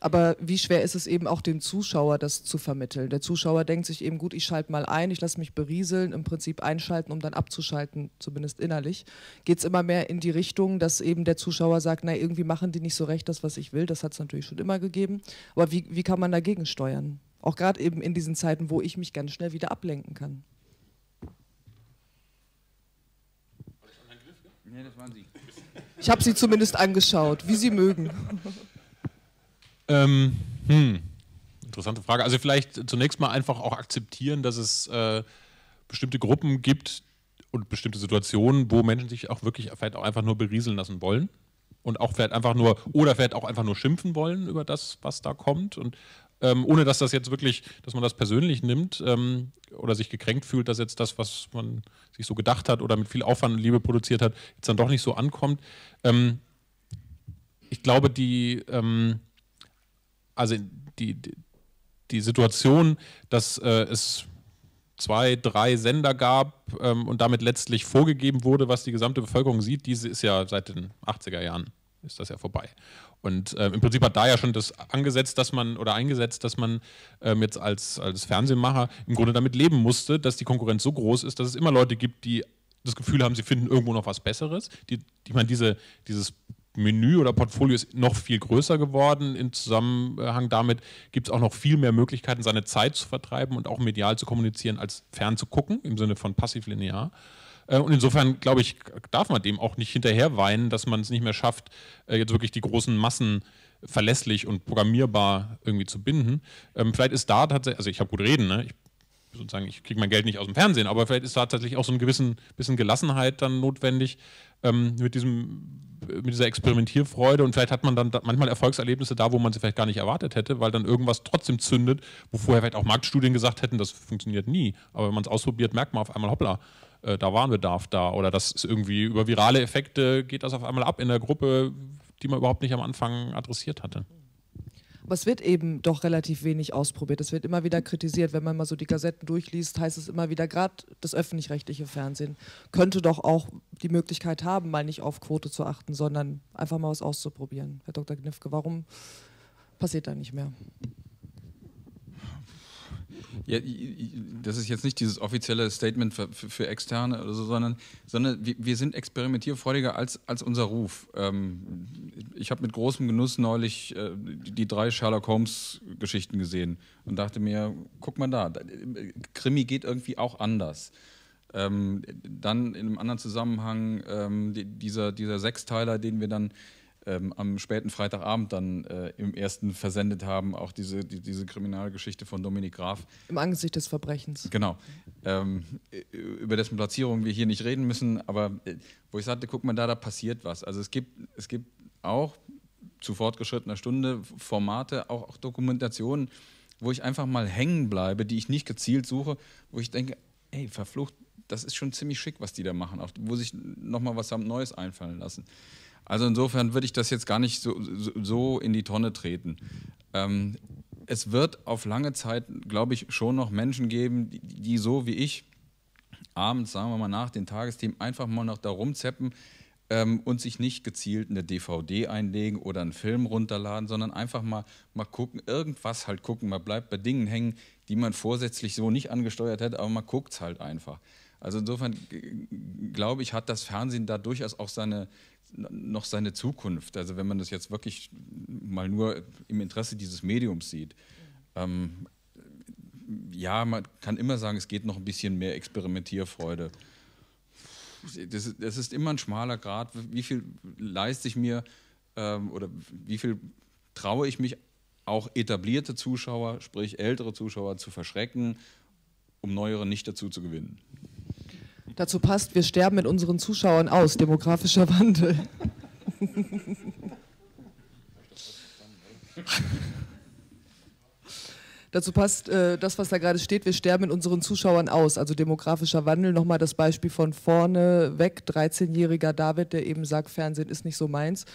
S1: Aber wie schwer ist es eben auch dem Zuschauer, das zu vermitteln? Der Zuschauer denkt sich eben, gut, ich schalte mal ein, ich lasse mich berieseln, im Prinzip einschalten, um dann abzuschalten, zumindest innerlich. Geht es immer mehr in die Richtung, dass eben der Zuschauer sagt, na, irgendwie machen die nicht so recht das, was ich will. Das hat es natürlich schon immer gegeben. Aber wie, wie kann man dagegen steuern? Auch gerade eben in diesen Zeiten, wo ich mich ganz schnell wieder ablenken kann. Nee, das waren Sie. Ich habe sie zumindest angeschaut, wie Sie mögen.
S4: Ähm, hm. Interessante Frage. Also vielleicht zunächst mal einfach auch akzeptieren, dass es äh, bestimmte Gruppen gibt und bestimmte Situationen, wo Menschen sich auch wirklich vielleicht auch einfach nur berieseln lassen wollen und auch vielleicht einfach nur oder vielleicht auch einfach nur schimpfen wollen über das, was da kommt und ähm, ohne dass das jetzt wirklich, dass man das persönlich nimmt ähm, oder sich gekränkt fühlt, dass jetzt das, was man sich so gedacht hat oder mit viel Aufwand und Liebe produziert hat, jetzt dann doch nicht so ankommt. Ähm, ich glaube, die ähm, also die, die Situation, dass äh, es zwei, drei Sender gab ähm, und damit letztlich vorgegeben wurde, was die gesamte Bevölkerung sieht, diese ist ja seit den 80er Jahren ist das ja vorbei. Und äh, im Prinzip hat da ja schon das angesetzt, dass man oder eingesetzt, dass man ähm, jetzt als, als Fernsehmacher im Grunde damit leben musste, dass die Konkurrenz so groß ist, dass es immer Leute gibt, die das Gefühl haben, sie finden irgendwo noch was Besseres. Die, ich meine, diese, dieses Menü oder Portfolio ist noch viel größer geworden. Im Zusammenhang damit gibt es auch noch viel mehr Möglichkeiten, seine Zeit zu vertreiben und auch medial zu kommunizieren, als fern zu gucken, im Sinne von passiv-linear. Äh, und insofern, glaube ich, darf man dem auch nicht hinterher weinen, dass man es nicht mehr schafft, äh, jetzt wirklich die großen Massen verlässlich und programmierbar irgendwie zu binden. Ähm, vielleicht ist da tatsächlich, also ich habe gut reden, ne? ich sozusagen, ich kriege mein Geld nicht aus dem Fernsehen, aber vielleicht ist da tatsächlich auch so ein gewissen bisschen Gelassenheit dann notwendig, ähm, mit diesem mit dieser Experimentierfreude und vielleicht hat man dann manchmal Erfolgserlebnisse da, wo man sie vielleicht gar nicht erwartet hätte, weil dann irgendwas trotzdem zündet, wo vorher vielleicht auch Marktstudien gesagt hätten, das funktioniert nie. Aber wenn man es ausprobiert, merkt man auf einmal, hoppla, äh, da ein Bedarf da oder das ist irgendwie über virale Effekte geht das auf einmal ab in der Gruppe, die man überhaupt nicht am Anfang adressiert hatte.
S1: Aber es wird eben doch relativ wenig ausprobiert. Es wird immer wieder kritisiert. Wenn man mal so die Gazetten durchliest, heißt es immer wieder, gerade das öffentlich-rechtliche Fernsehen könnte doch auch die Möglichkeit haben, mal nicht auf Quote zu achten, sondern einfach mal was auszuprobieren. Herr Dr. Gnifke, warum passiert da nicht mehr?
S3: ja, das ist jetzt nicht dieses offizielle Statement für, für, für Externe oder so, sondern, sondern wir, sind experimentierfreudiger als, als unser Ruf. Ähm, ich habe mit großem Genuss neulich äh, die, die drei Sherlock Holmes-Geschichten gesehen und dachte mir, guck mal da, Krimi geht irgendwie auch anders. Ähm, dann in einem anderen Zusammenhang ähm, die, dieser, dieser Sechsteiler, den wir dann ähm, am späten Freitagabend dann äh, im ersten versendet haben, auch diese, die, diese Kriminalgeschichte von Dominik Graf.
S1: Im Angesicht des Verbrechens.
S3: Genau. Ähm, über dessen Platzierung wir hier nicht reden müssen, aber äh, wo ich sagte, guck mal da, da passiert was. Also es gibt, es gibt auch zu fortgeschrittener Stunde Formate, auch, auch Dokumentationen, wo ich einfach mal hängen bleibe, die ich nicht gezielt suche, wo ich denke, ey, verflucht, das ist schon ziemlich schick, was die da machen, auch, wo sich nochmal was haben Neues einfallen lassen. Also insofern würde ich das jetzt gar nicht so, so in die Tonne treten. Ähm, es wird auf lange Zeit, glaube ich, schon noch Menschen geben, die, die, so wie ich abends, sagen wir mal nach den Tagesthemen, einfach mal noch da rumzeppen ähm, und sich nicht gezielt eine DVD einlegen oder einen Film runterladen, sondern einfach mal, mal gucken, irgendwas halt gucken. Man bleibt bei Dingen hängen, die man vorsätzlich so nicht angesteuert hätte, aber man guckt es halt einfach. Also insofern glaube ich, hat das Fernsehen da durchaus auch seine noch seine Zukunft. Also wenn man das jetzt wirklich mal nur im Interesse dieses Mediums sieht. Ähm, ja, man kann immer sagen, es geht noch ein bisschen mehr Experimentierfreude. Das, das ist immer ein schmaler Grad. Wie viel leiste ich mir ähm, oder wie viel traue ich mich auch etablierte Zuschauer, sprich ältere Zuschauer, zu verschrecken, um neuere nicht dazu
S1: zu gewinnen? Dazu passt, wir sterben mit unseren Zuschauern aus, demografischer Wandel. Dazu passt äh, das, was da gerade steht, wir sterben mit unseren Zuschauern aus, also demografischer Wandel. Nochmal das Beispiel von vorne weg, 13-jähriger David, der eben sagt, Fernsehen ist nicht so meins.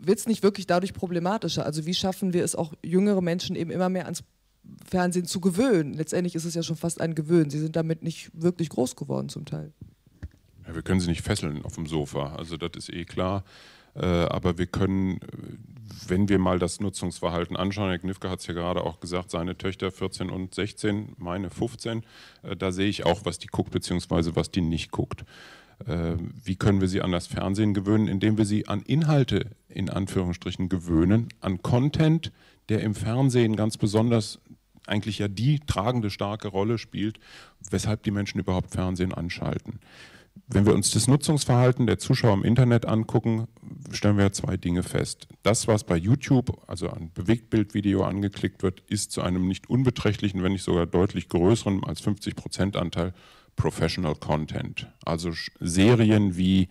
S1: Wird es nicht wirklich dadurch problematischer? Also wie schaffen wir es auch jüngere Menschen eben immer mehr ans Fernsehen zu gewöhnen. Letztendlich ist es ja schon fast ein Gewöhnen. Sie sind damit nicht wirklich groß geworden zum Teil.
S2: Ja, wir können sie nicht fesseln auf dem Sofa, also das ist eh klar. Äh, aber wir können, äh, wenn wir mal das Nutzungsverhalten anschauen, Herr Knifke hat es ja gerade auch gesagt, seine Töchter 14 und 16, meine 15, äh, da sehe ich auch, was die guckt beziehungsweise was die nicht guckt. Äh, wie können wir sie an das Fernsehen gewöhnen, indem wir sie an Inhalte in Anführungsstrichen gewöhnen, an Content, der im Fernsehen ganz besonders eigentlich ja die tragende starke Rolle spielt, weshalb die Menschen überhaupt Fernsehen anschalten. Wenn wir uns das Nutzungsverhalten der Zuschauer im Internet angucken, stellen wir zwei Dinge fest. Das, was bei YouTube, also ein Bewegtbildvideo angeklickt wird, ist zu einem nicht unbeträchtlichen, wenn nicht sogar deutlich größeren als 50 Prozent Anteil Professional Content. Also Serien wie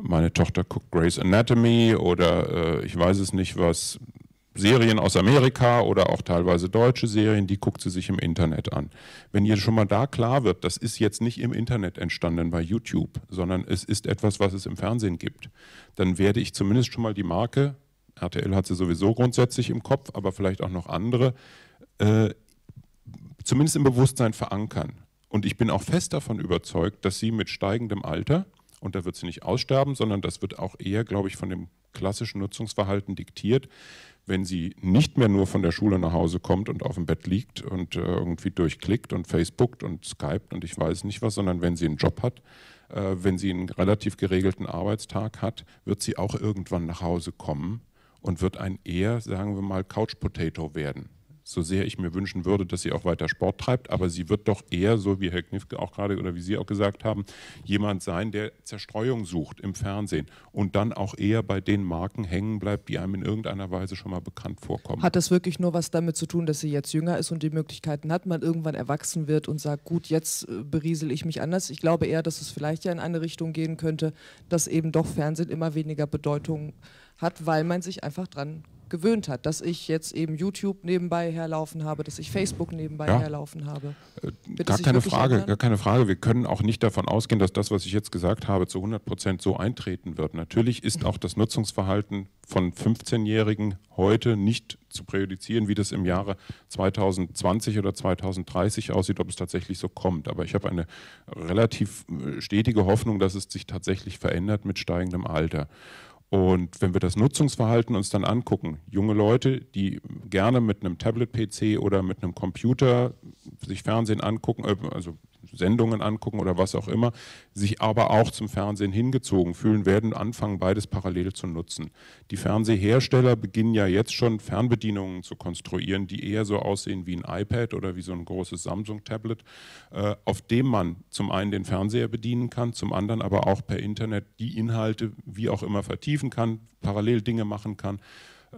S2: meine Tochter guckt Grey's Anatomy oder äh, ich weiß es nicht was, Serien aus Amerika oder auch teilweise deutsche Serien, die guckt sie sich im Internet an. Wenn ihr schon mal da klar wird, das ist jetzt nicht im Internet entstanden bei YouTube, sondern es ist etwas, was es im Fernsehen gibt, dann werde ich zumindest schon mal die Marke, RTL hat sie sowieso grundsätzlich im Kopf, aber vielleicht auch noch andere, äh, zumindest im Bewusstsein verankern. Und ich bin auch fest davon überzeugt, dass sie mit steigendem Alter, und da wird sie nicht aussterben, sondern das wird auch eher, glaube ich, von dem klassischen Nutzungsverhalten diktiert, wenn sie nicht mehr nur von der Schule nach Hause kommt und auf dem Bett liegt und äh, irgendwie durchklickt und Facebookt und Skypt und ich weiß nicht was, sondern wenn sie einen Job hat, äh, wenn sie einen relativ geregelten Arbeitstag hat, wird sie auch irgendwann nach Hause kommen und wird ein eher, sagen wir mal, Couch Potato werden so sehr ich mir wünschen würde, dass sie auch weiter Sport treibt, aber sie wird doch eher, so wie Herr Knifke auch gerade oder wie Sie auch gesagt haben, jemand sein, der Zerstreuung sucht im Fernsehen und dann auch eher bei den Marken hängen bleibt, die einem in irgendeiner Weise schon mal bekannt vorkommen. Hat
S1: das wirklich nur was damit zu tun, dass sie jetzt jünger ist und die Möglichkeiten hat, man irgendwann erwachsen wird und sagt, gut, jetzt äh, beriesel ich mich anders? Ich glaube eher, dass es vielleicht ja in eine Richtung gehen könnte, dass eben doch Fernsehen immer weniger Bedeutung hat, weil man sich einfach dran gewöhnt hat, dass ich jetzt eben YouTube nebenbei herlaufen habe, dass ich Facebook nebenbei ja. herlaufen habe. Äh, wird gar keine Frage, ändern? gar
S2: keine Frage. Wir können auch nicht davon ausgehen, dass das, was ich jetzt gesagt habe, zu 100 Prozent so eintreten wird. Natürlich ist auch das Nutzungsverhalten von 15-Jährigen heute nicht zu präjudizieren, wie das im Jahre 2020 oder 2030 aussieht, ob es tatsächlich so kommt. Aber ich habe eine relativ äh, stetige Hoffnung, dass es sich tatsächlich verändert mit steigendem Alter. Und wenn wir das Nutzungsverhalten uns dann angucken, junge Leute, die gerne mit einem Tablet-PC oder mit einem Computer sich Fernsehen angucken, äh, also Sendungen angucken oder was auch immer, sich aber auch zum Fernsehen hingezogen fühlen, werden anfangen, beides parallel zu nutzen. Die Fernsehersteller beginnen ja jetzt schon Fernbedienungen zu konstruieren, die eher so aussehen wie ein iPad oder wie so ein großes Samsung-Tablet, äh, auf dem man zum einen den Fernseher bedienen kann, zum anderen aber auch per Internet die Inhalte wie auch immer vertiefen kann, parallel Dinge machen kann.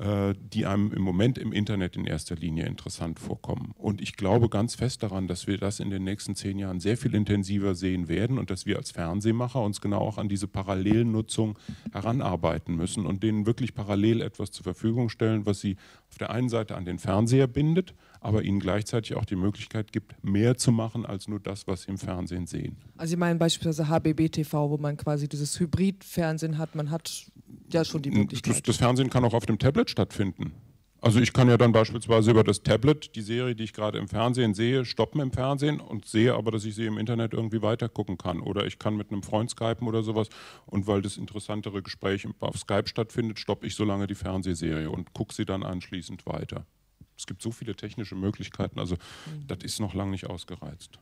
S2: Äh, die einem im Moment im Internet in erster Linie interessant vorkommen. Und ich glaube ganz fest daran, dass wir das in den nächsten zehn Jahren sehr viel intensiver sehen werden und dass wir als Fernsehmacher uns genau auch an diese Parallelnutzung heranarbeiten müssen und denen wirklich parallel etwas zur Verfügung stellen, was sie auf der einen Seite an den Fernseher bindet, aber ihnen gleichzeitig auch die Möglichkeit gibt, mehr zu machen als nur das, was sie im Fernsehen sehen.
S1: Also Sie meinen beispielsweise HBB TV, wo man quasi dieses Hybrid-Fernsehen hat. Man hat ja schon die
S2: Möglichkeit. Das, das Fernsehen kann auch auf dem Tablet stattfinden. Also ich kann ja dann beispielsweise über das Tablet die Serie, die ich gerade im Fernsehen sehe, stoppen im Fernsehen und sehe aber, dass ich sie im Internet irgendwie weitergucken kann. Oder ich kann mit einem Freund skypen oder sowas und weil das interessantere Gespräch auf Skype stattfindet, stoppe ich so lange die Fernsehserie und gucke sie dann anschließend weiter.
S3: Es gibt so viele technische Möglichkeiten, also mhm. das ist noch lange nicht ausgereizt.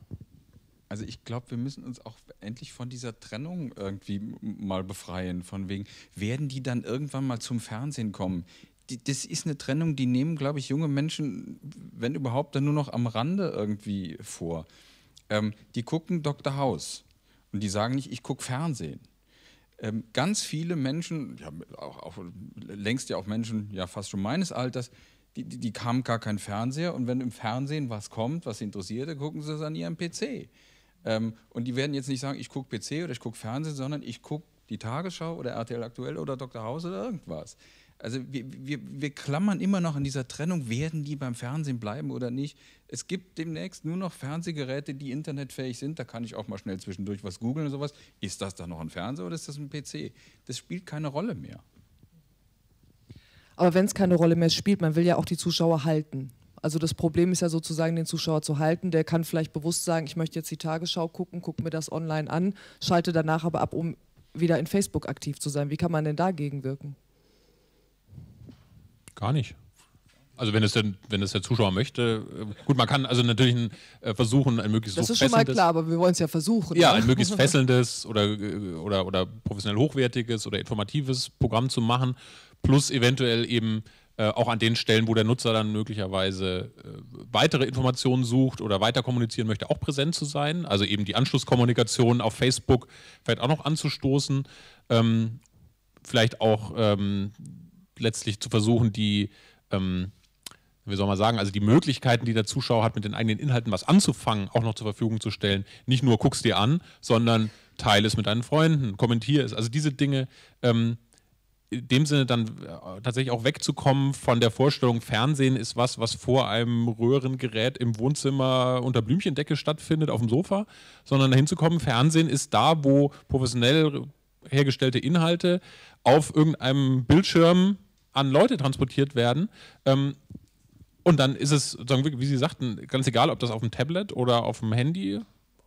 S3: Also ich glaube, wir müssen uns auch endlich von dieser Trennung irgendwie mal befreien. Von wegen, werden die dann irgendwann mal zum Fernsehen kommen? Die, das ist eine Trennung, die nehmen, glaube ich, junge Menschen, wenn überhaupt, dann nur noch am Rande irgendwie vor. Ähm, die gucken Dr. House und die sagen nicht, ich gucke Fernsehen ähm, ganz viele Menschen, ja, auch, auch, längst ja auch Menschen, ja fast schon meines Alters, die, die, die kamen gar kein Fernseher und wenn im Fernsehen was kommt, was sie interessierte, gucken sie es an ihrem PC. Ähm, und die werden jetzt nicht sagen, ich gucke PC oder ich gucke Fernsehen, sondern ich gucke die Tagesschau oder RTL aktuell oder Dr. Haus oder irgendwas. Also wir, wir, wir klammern immer noch an dieser Trennung, werden die beim Fernsehen bleiben oder nicht. Es gibt demnächst nur noch Fernsehgeräte, die internetfähig sind. Da kann ich auch mal schnell zwischendurch was googeln und sowas. Ist das da noch ein Fernseher oder ist das ein PC? Das spielt keine Rolle mehr.
S1: Aber wenn es keine Rolle mehr spielt, man will ja auch die Zuschauer halten. Also das Problem ist ja sozusagen, den Zuschauer zu halten. Der kann vielleicht bewusst sagen, ich möchte jetzt die Tagesschau gucken, gucke mir das online an, schalte danach aber ab, um wieder in Facebook aktiv zu sein. Wie kann man denn dagegen wirken?
S4: Gar nicht. Also wenn es, denn, wenn es der Zuschauer möchte, äh, gut, man kann also natürlich äh, versuchen, ein möglichst Das ist schon mal klar,
S1: aber wir wollen es ja versuchen. Ja, ne? ein möglichst
S4: fesselndes oder, äh, oder, oder professionell hochwertiges oder informatives Programm zu machen, plus eventuell eben äh, auch an den Stellen, wo der Nutzer dann möglicherweise äh, weitere Informationen sucht oder weiter kommunizieren möchte, auch präsent zu sein. Also eben die Anschlusskommunikation auf Facebook vielleicht auch noch anzustoßen. Ähm, vielleicht auch ähm, letztlich zu versuchen, die, ähm, wie soll man sagen, also die Möglichkeiten, die der Zuschauer hat, mit den eigenen Inhalten was anzufangen, auch noch zur Verfügung zu stellen. Nicht nur guckst dir an, sondern teile es mit deinen Freunden, kommentiere es. Also diese Dinge ähm, in dem Sinne dann äh, tatsächlich auch wegzukommen von der Vorstellung, Fernsehen ist was, was vor einem Röhrengerät im Wohnzimmer unter Blümchendecke stattfindet, auf dem Sofa, sondern dahin zu kommen, Fernsehen ist da, wo professionell hergestellte Inhalte auf irgendeinem Bildschirm an Leute transportiert werden. Ähm, und dann ist es, wie Sie sagten, ganz egal, ob das auf dem Tablet oder auf dem Handy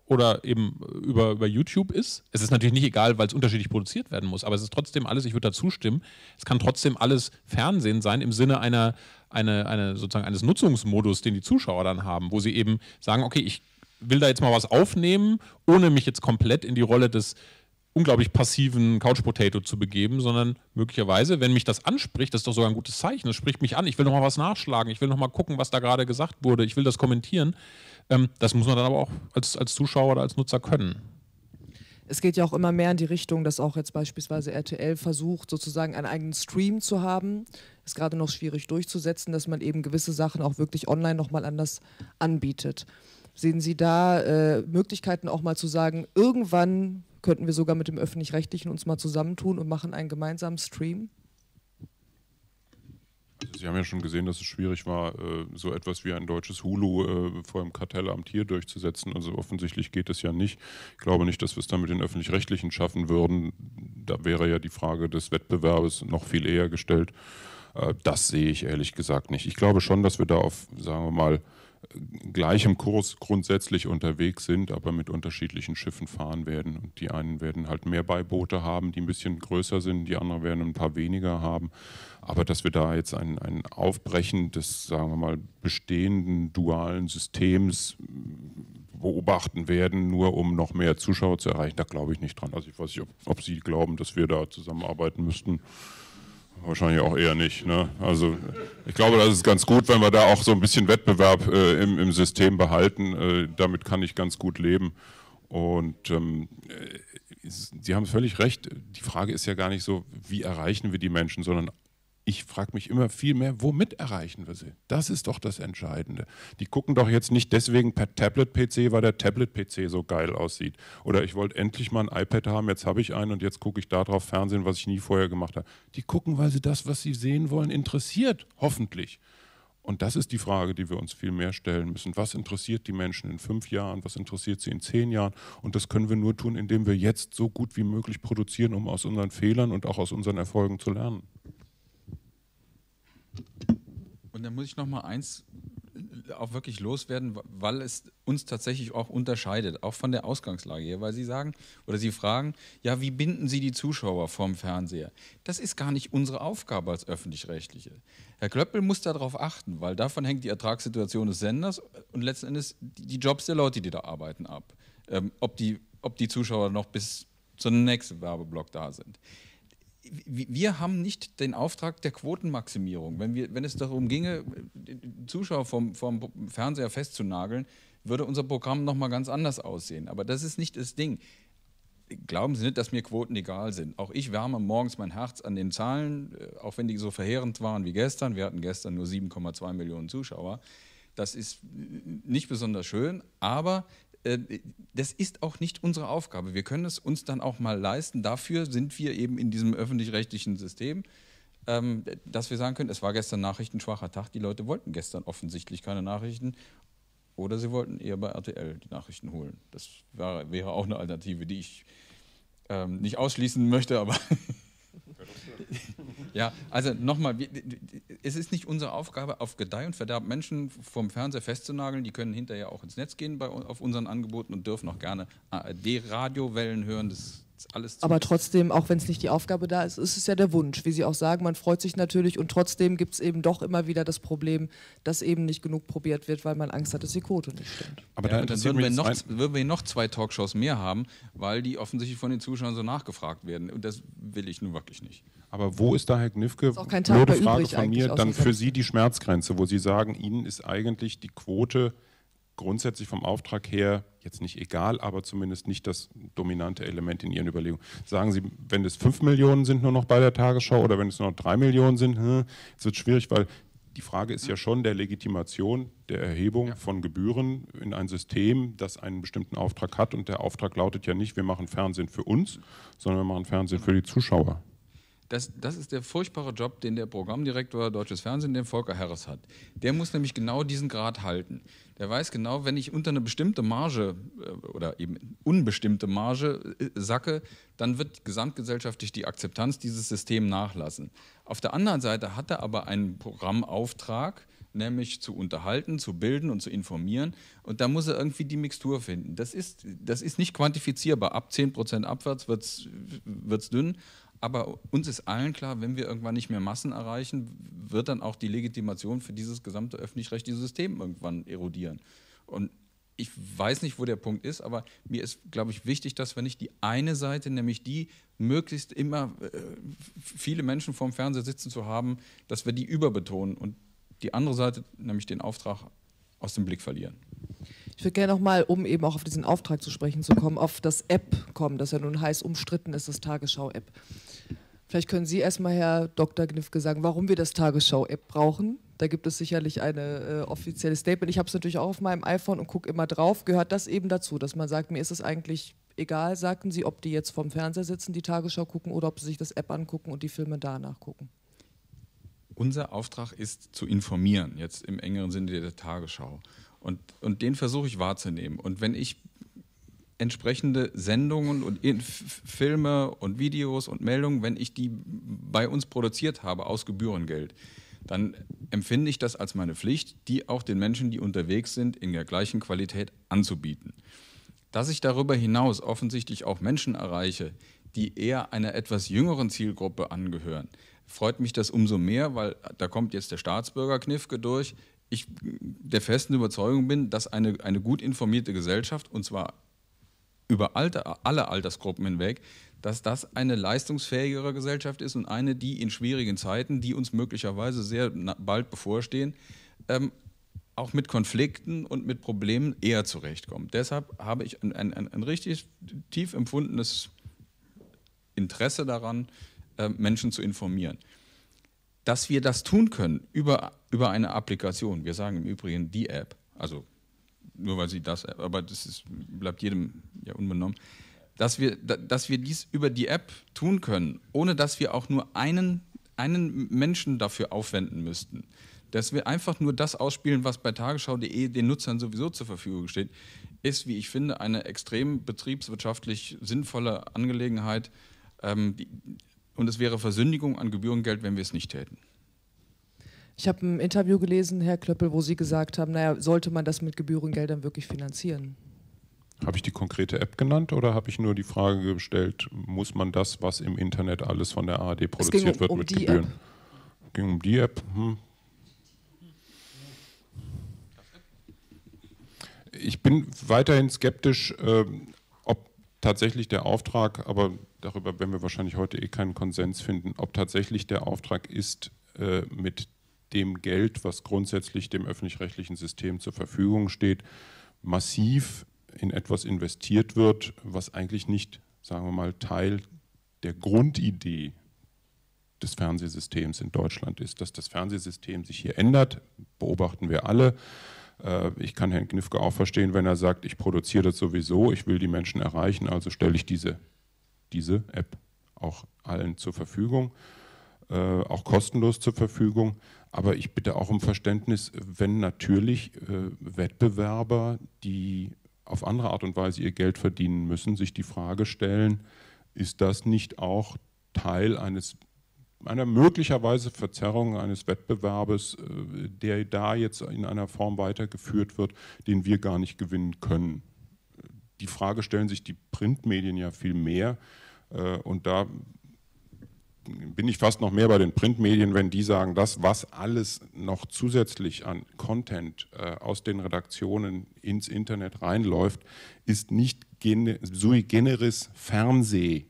S4: oder eben über, über YouTube ist. Es ist natürlich nicht egal, weil es unterschiedlich produziert werden muss, aber es ist trotzdem alles, ich würde da zustimmen, es kann trotzdem alles Fernsehen sein im Sinne einer, eine, eine, sozusagen eines Nutzungsmodus, den die Zuschauer dann haben, wo sie eben sagen, okay, ich will da jetzt mal was aufnehmen, ohne mich jetzt komplett in die Rolle des unglaublich passiven Couch Potato zu begeben, sondern möglicherweise, wenn mich das anspricht, das ist doch sogar ein gutes Zeichen, das spricht mich an, ich will nochmal was nachschlagen, ich will nochmal gucken, was da gerade gesagt wurde, ich will das kommentieren, ähm, das muss man dann aber auch als, als Zuschauer oder als Nutzer können.
S1: Es geht ja auch immer mehr in die Richtung, dass auch jetzt beispielsweise RTL versucht, sozusagen einen eigenen Stream zu haben. Ist gerade noch schwierig durchzusetzen, dass man eben gewisse Sachen auch wirklich online nochmal anders anbietet. Sehen Sie da äh, Möglichkeiten auch mal zu sagen, irgendwann könnten wir sogar mit dem öffentlich-rechtlichen uns mal zusammentun und machen einen gemeinsamen Stream?
S2: Sie haben ja schon gesehen, dass es schwierig war, äh, so etwas wie ein deutsches Hulu äh, vor dem Kartellamt hier durchzusetzen. Also offensichtlich geht es ja nicht. Ich glaube nicht, dass wir es dann mit den öffentlich-rechtlichen schaffen würden. Da wäre ja die Frage des Wettbewerbes noch viel eher gestellt. Äh, das sehe ich ehrlich gesagt nicht. Ich glaube schon, dass wir da auf, sagen wir mal, gleichem Kurs grundsätzlich unterwegs sind, aber mit unterschiedlichen Schiffen fahren werden. Und die einen werden halt mehr Beiboote haben, die ein bisschen größer sind, die anderen werden ein paar weniger haben. Aber dass wir da jetzt ein, ein Aufbrechen des, sagen wir mal, bestehenden dualen Systems äh, beobachten werden, nur um noch mehr Zuschauer zu erreichen, da glaube ich nicht dran. Also ich weiß nicht, ob, ob Sie glauben, dass wir da zusammenarbeiten müssten. Wahrscheinlich auch eher nicht. Ne? Also ich glaube, das ist ganz gut, wenn wir da auch so ein bisschen Wettbewerb äh, im, im, System behalten. Äh, damit kann ich ganz gut leben. Und ähm, äh, Sie haben völlig recht, die Frage ist ja gar nicht so, wie erreichen wir die Menschen, sondern ich frage mich immer viel mehr, womit erreichen wir sie? Das ist doch das Entscheidende. Die gucken doch jetzt nicht deswegen per Tablet-PC, weil der Tablet-PC so geil aussieht. Oder ich wollte endlich mal ein iPad haben, jetzt habe ich einen und jetzt gucke ich darauf Fernsehen, was ich nie vorher gemacht habe. Die gucken, weil sie das, was sie sehen wollen, interessiert, hoffentlich. Und das ist die Frage, die wir uns viel mehr stellen müssen. Was interessiert die Menschen in fünf Jahren? Was interessiert sie in zehn Jahren? Und das können wir nur tun, indem wir jetzt so gut wie möglich produzieren, um aus unseren Fehlern und auch aus unseren Erfolgen zu lernen.
S3: Und dann muss ich noch mal eins äh, auch wirklich loswerden, weil es uns tatsächlich auch unterscheidet, auch von der Ausgangslage her, weil Sie sagen oder Sie fragen, ja, wie binden Sie die Zuschauer vorm Fernseher? Das ist gar nicht unsere Aufgabe als öffentlich-rechtliche. Herr Klöppel muss darauf achten, weil davon hängt die Ertragssituation des Senders und letzten Endes die Jobs der Leute, die da arbeiten, ab. Ähm, ob, die, ob die Zuschauer noch bis zum nächsten Werbeblock da sind wir haben nicht den Auftrag der Quotenmaximierung. Wenn, wir, wenn es darum ginge, Zuschauer vom, vom Fernseher festzunageln, würde unser Programm nochmal ganz anders aussehen. Aber das ist nicht das Ding. Glauben Sie nicht, dass mir Quoten egal sind. Auch ich wärme morgens mein Herz an den Zahlen, äh, auch wenn die so verheerend waren wie gestern. Wir hatten gestern nur 7,2 Millionen Zuschauer. Das ist äh, nicht besonders schön, aber äh, das ist auch nicht unsere Aufgabe. Wir können es uns dann auch mal leisten. Dafür sind wir eben in diesem öffentlich-rechtlichen System, ähm, dass wir sagen können, es war gestern nachrichtenschwacher Tag. Die Leute wollten gestern offensichtlich keine Nachrichten. Oder sie wollten eher bei RTL die Nachrichten holen. Das wäre auch eine Alternative, die ich ähm, nicht ausschließen möchte, aber ja, also nochmal, es ist nicht unsere Aufgabe, auf Gedeih und Verderb Menschen vom Fernseher festzunageln. Die können hinterher auch ins Netz gehen bei, auf unseren Angeboten und dürfen auch gerne ARD-Radiowellen hören. Das alles Aber trotzdem,
S1: auch wenn es nicht die Aufgabe da ist, ist es ja der Wunsch, wie Sie auch sagen, man freut sich natürlich und trotzdem gibt es eben doch immer wieder das Problem, dass eben nicht genug probiert wird, weil man Angst hat, dass die Quote nicht stimmt. Aber ja, dann, würden wir, noch,
S3: würden, wir noch, zwei Talkshows mehr haben, weil die offensichtlich von den Zuschauern so nachgefragt werden und das will ich nun wirklich nicht. Aber
S2: wo ist da Herr Gnifke, ist blöde Frage von mir, dann für Sie die Schmerzgrenze, wo Sie sagen, Ihnen ist eigentlich die Quote grundsätzlich vom Auftrag her jetzt nicht egal, aber zumindest nicht das dominante Element in Ihren Überlegungen. Sagen Sie, wenn es 5 Millionen sind nur noch bei der Tagesschau oder wenn es nur noch 3 Millionen sind, hm, es wird schwierig, weil die Frage ist ja hm. schon der Legitimation der Erhebung ja. von Gebühren in ein System, das einen bestimmten Auftrag hat und der Auftrag lautet ja nicht, wir machen Fernsehen für uns, sondern wir machen Fernsehen für die Zuschauer.
S3: Das, das ist der furchtbare Job, den der Programmdirektor Deutsches Fernsehen, den Volker Harris hat. Der muss nämlich genau diesen Grad halten. Der weiß genau, wenn ich unter eine bestimmte Marge äh, oder eben unbestimmte Marge äh, sacke, dann wird gesamtgesellschaftlich die Akzeptanz dieses Systems nachlassen. Auf der anderen Seite hat er aber einen Programmauftrag, nämlich zu unterhalten, zu bilden und zu informieren. Und da muss er irgendwie die Mixtur finden. Das ist, das ist nicht quantifizierbar. Ab 10% abwärts wird es dünn. Aber uns ist allen klar, wenn wir irgendwann nicht mehr Massen erreichen, wird dann auch die Legitimation für dieses gesamte öffentlich-rechtliche System irgendwann erodieren. Und ich weiß nicht, wo der Punkt ist, aber mir ist, glaube ich, wichtig, dass wir nicht die eine Seite, nämlich die, möglichst immer äh, viele Menschen vorm Fernseher sitzen zu haben, dass wir die überbetonen und die andere Seite, nämlich den Auftrag, aus dem Blick verlieren.
S1: Ich würde gerne nochmal, um eben auch auf diesen Auftrag zu sprechen zu kommen, auf das App kommen, das ja nun heiß umstritten ist, das Tagesschau-App. Vielleicht können Sie erstmal, Herr Dr. Gnifke, sagen, warum wir das Tagesschau-App brauchen. Da gibt es sicherlich ein äh, offizielle Statement. Ich habe es natürlich auch auf meinem iPhone und gucke immer drauf. Gehört das eben dazu, dass man sagt, mir ist es eigentlich egal, sagten Sie, ob die jetzt vorm Fernseher sitzen, die Tagesschau gucken oder ob sie sich das App angucken und die Filme danach gucken?
S3: Unser Auftrag ist zu informieren, jetzt im engeren Sinne der Tagesschau. Und, und den versuche ich wahrzunehmen. Und wenn ich entsprechende Sendungen und Filme und Videos und Meldungen, wenn ich die bei uns produziert habe aus Gebührengeld, dann empfinde ich das als meine Pflicht, die auch den Menschen, die unterwegs sind, in der gleichen Qualität anzubieten. Dass ich darüber hinaus offensichtlich auch Menschen erreiche, die eher einer etwas jüngeren Zielgruppe angehören, freut mich das umso mehr, weil da kommt jetzt der Staatsbürgerknifke durch ich der festen Überzeugung bin, dass eine, eine gut informierte Gesellschaft, und zwar über Alter, alle Altersgruppen hinweg, dass das eine leistungsfähigere Gesellschaft ist und eine, die in schwierigen Zeiten, die uns möglicherweise sehr bald bevorstehen, ähm, auch mit Konflikten und mit Problemen eher zurechtkommt. Deshalb habe ich ein, ein, ein richtig tief empfundenes Interesse daran, äh, Menschen zu informieren dass wir das tun können über, über eine Applikation. Wir sagen im Übrigen die App, also nur weil sie das aber das ist, bleibt jedem ja unbenommen, dass wir, dass wir dies über die App tun können, ohne dass wir auch nur einen, einen Menschen dafür aufwenden müssten. Dass wir einfach nur das ausspielen, was bei tagesschau.de den Nutzern sowieso zur Verfügung steht, ist, wie ich finde, eine extrem betriebswirtschaftlich sinnvolle Angelegenheit, ähm, die, und es wäre Versündigung an Gebührengeld, wenn wir es nicht täten.
S1: Ich habe ein Interview gelesen, Herr Klöppel, wo Sie gesagt haben, naja, sollte man das mit Gebührengeldern wirklich finanzieren?
S2: Habe ich die konkrete App genannt oder habe ich nur die Frage gestellt, muss man das, was im Internet alles von der ARD
S1: produziert um, wird, um mit Gebühren?
S2: App. Ging um die App. Hm. Ich bin weiterhin skeptisch, äh, ob tatsächlich der Auftrag, aber darüber werden wir wahrscheinlich heute eh keinen Konsens finden, ob tatsächlich der Auftrag ist, äh, mit dem Geld, was grundsätzlich dem öffentlich-rechtlichen System zur Verfügung steht, massiv in etwas investiert wird, was eigentlich nicht, sagen wir mal, Teil der Grundidee des Fernsehsystems in Deutschland ist. Dass das Fernsehsystem sich hier ändert, beobachten wir alle. Äh, ich kann Herrn Knifke auch verstehen, wenn er sagt, ich produziere das sowieso, ich will die Menschen erreichen, also stelle ich diese diese App auch allen zur Verfügung, äh, auch kostenlos zur Verfügung. Aber ich bitte auch um Verständnis, wenn natürlich äh, Wettbewerber, die auf andere Art und Weise ihr Geld verdienen müssen, sich die Frage stellen, ist das nicht auch Teil eines einer möglicherweise Verzerrung eines Wettbewerbes, äh, der da jetzt in einer Form weitergeführt wird, den wir gar nicht gewinnen können die Frage stellen sich die Printmedien ja viel mehr. Äh, und da bin ich fast noch mehr bei den Printmedien, wenn die sagen, das, was alles noch zusätzlich an Content äh, aus den Redaktionen ins Internet reinläuft, ist nicht sui generis Fernseh,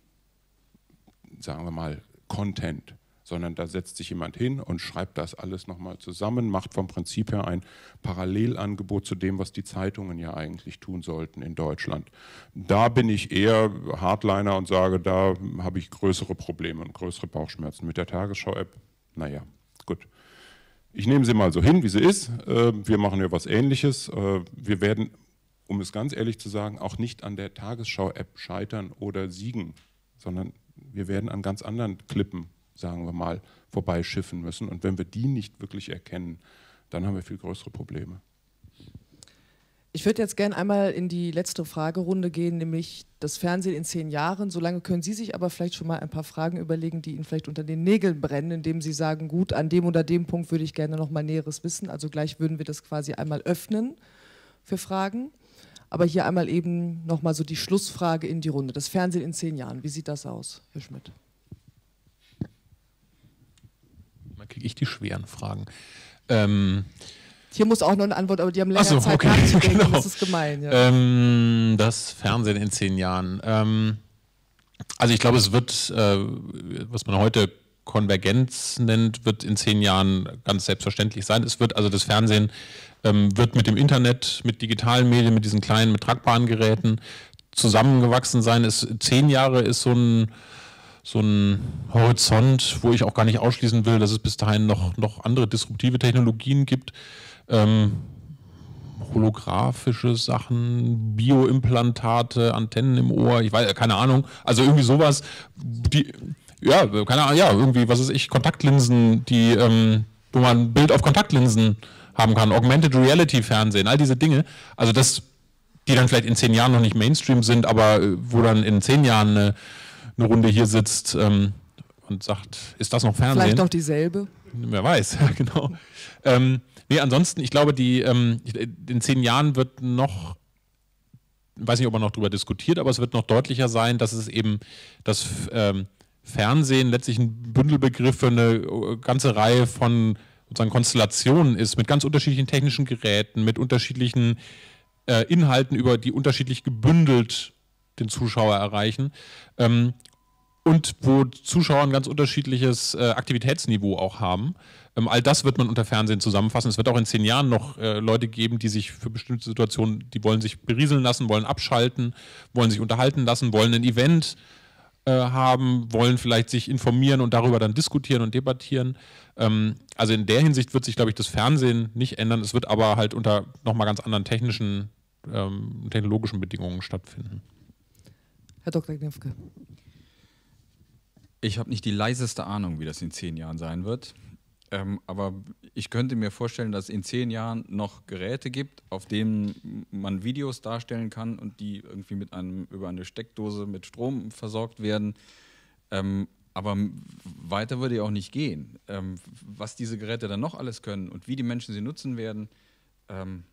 S2: sagen wir mal, Content sondern da setzt sich jemand hin und schreibt das alles nochmal zusammen, macht vom Prinzip her ein Parallelangebot zu dem, was die Zeitungen ja eigentlich tun sollten in Deutschland. Da bin ich eher Hardliner und sage, da habe ich größere Probleme und größere Bauchschmerzen. Mit der Tagesschau-App, naja, gut. Ich nehme sie mal so hin, wie sie ist. Äh, wir machen ja was Ähnliches. Äh, wir werden, um es ganz ehrlich zu sagen, auch nicht an der Tagesschau-App scheitern oder siegen, sondern wir werden an ganz anderen Klippen sagen wir mal, vorbeischiffen müssen. Und wenn wir die nicht wirklich erkennen, dann haben wir viel größere Probleme.
S1: Ich würde jetzt gerne einmal in die letzte Fragerunde gehen, nämlich das Fernsehen in zehn Jahren. Solange können Sie sich aber vielleicht schon mal ein paar Fragen überlegen, die Ihnen vielleicht unter den Nägeln brennen, indem Sie sagen, gut, an dem oder dem Punkt würde ich gerne noch mal Näheres wissen. Also gleich würden wir das quasi einmal öffnen für Fragen. Aber hier einmal eben nochmal so die Schlussfrage in die Runde. Das Fernsehen in zehn Jahren, wie sieht das aus, Herr Schmidt?
S4: Da kriege ich die schweren Fragen. Ähm,
S1: hier muss auch noch eine Antwort, aber die haben länger so, Zeit okay, nachzudenken. Genau. Das ist gemein. Ja.
S4: Ähm, das Fernsehen in zehn Jahren. Ähm, also ich glaube, es wird, äh, was man heute Konvergenz nennt, wird in zehn Jahren ganz selbstverständlich sein. Es wird also das Fernsehen ähm, wird mit dem Internet, mit digitalen Medien, mit diesen kleinen, mit tragbaren Geräten zusammengewachsen sein. Es, zehn Jahre ist so ein so ein Horizont, wo ich auch gar nicht ausschließen will, dass es bis dahin noch, noch andere disruptive Technologien gibt. Ähm, holographische Sachen, Bioimplantate, Antennen im Ohr, ich weiß, keine Ahnung. Also irgendwie sowas, die, ja, keine Ahnung, ja, irgendwie, was ist ich, Kontaktlinsen, die, ähm, wo man ein Bild auf Kontaktlinsen haben kann, Augmented Reality Fernsehen, all diese Dinge. Also das, die dann vielleicht in zehn Jahren noch nicht Mainstream sind, aber äh, wo dann in zehn Jahren eine eine Runde hier sitzt ähm, und sagt, ist das noch Fernsehen? Vielleicht noch dieselbe. Wer weiß, ja, genau. ähm, nee, ansonsten, ich glaube, die, ähm, in zehn Jahren wird noch weiß nicht, ob man noch darüber diskutiert, aber es wird noch deutlicher sein, dass es eben das ähm, Fernsehen letztlich ein Bündelbegriff für eine äh, ganze Reihe von sozusagen Konstellationen ist, mit ganz unterschiedlichen technischen Geräten, mit unterschiedlichen äh, Inhalten, über die unterschiedlich gebündelt den Zuschauer erreichen. Ähm, und wo Zuschauer ein ganz unterschiedliches äh, Aktivitätsniveau auch haben. Ähm, all das wird man unter Fernsehen zusammenfassen. Es wird auch in zehn Jahren noch äh, Leute geben, die sich für bestimmte Situationen, die wollen sich berieseln lassen, wollen abschalten, wollen sich unterhalten lassen, wollen ein Event äh, haben, wollen vielleicht sich informieren und darüber dann diskutieren und debattieren. Ähm, also in der Hinsicht wird sich, glaube ich, das Fernsehen nicht ändern. Es wird aber halt unter nochmal ganz anderen technischen, ähm, technologischen Bedingungen stattfinden.
S1: Herr Dr. Gnifke.
S4: Ich habe nicht die leiseste
S3: Ahnung, wie das in zehn Jahren sein wird. Ähm, aber ich könnte mir vorstellen, dass es in zehn Jahren noch Geräte gibt, auf denen man Videos darstellen kann und die irgendwie mit einem, über eine Steckdose mit Strom versorgt werden. Ähm, aber weiter würde ja auch nicht gehen. Ähm, was diese Geräte dann noch alles können und wie die Menschen sie nutzen werden, ähm,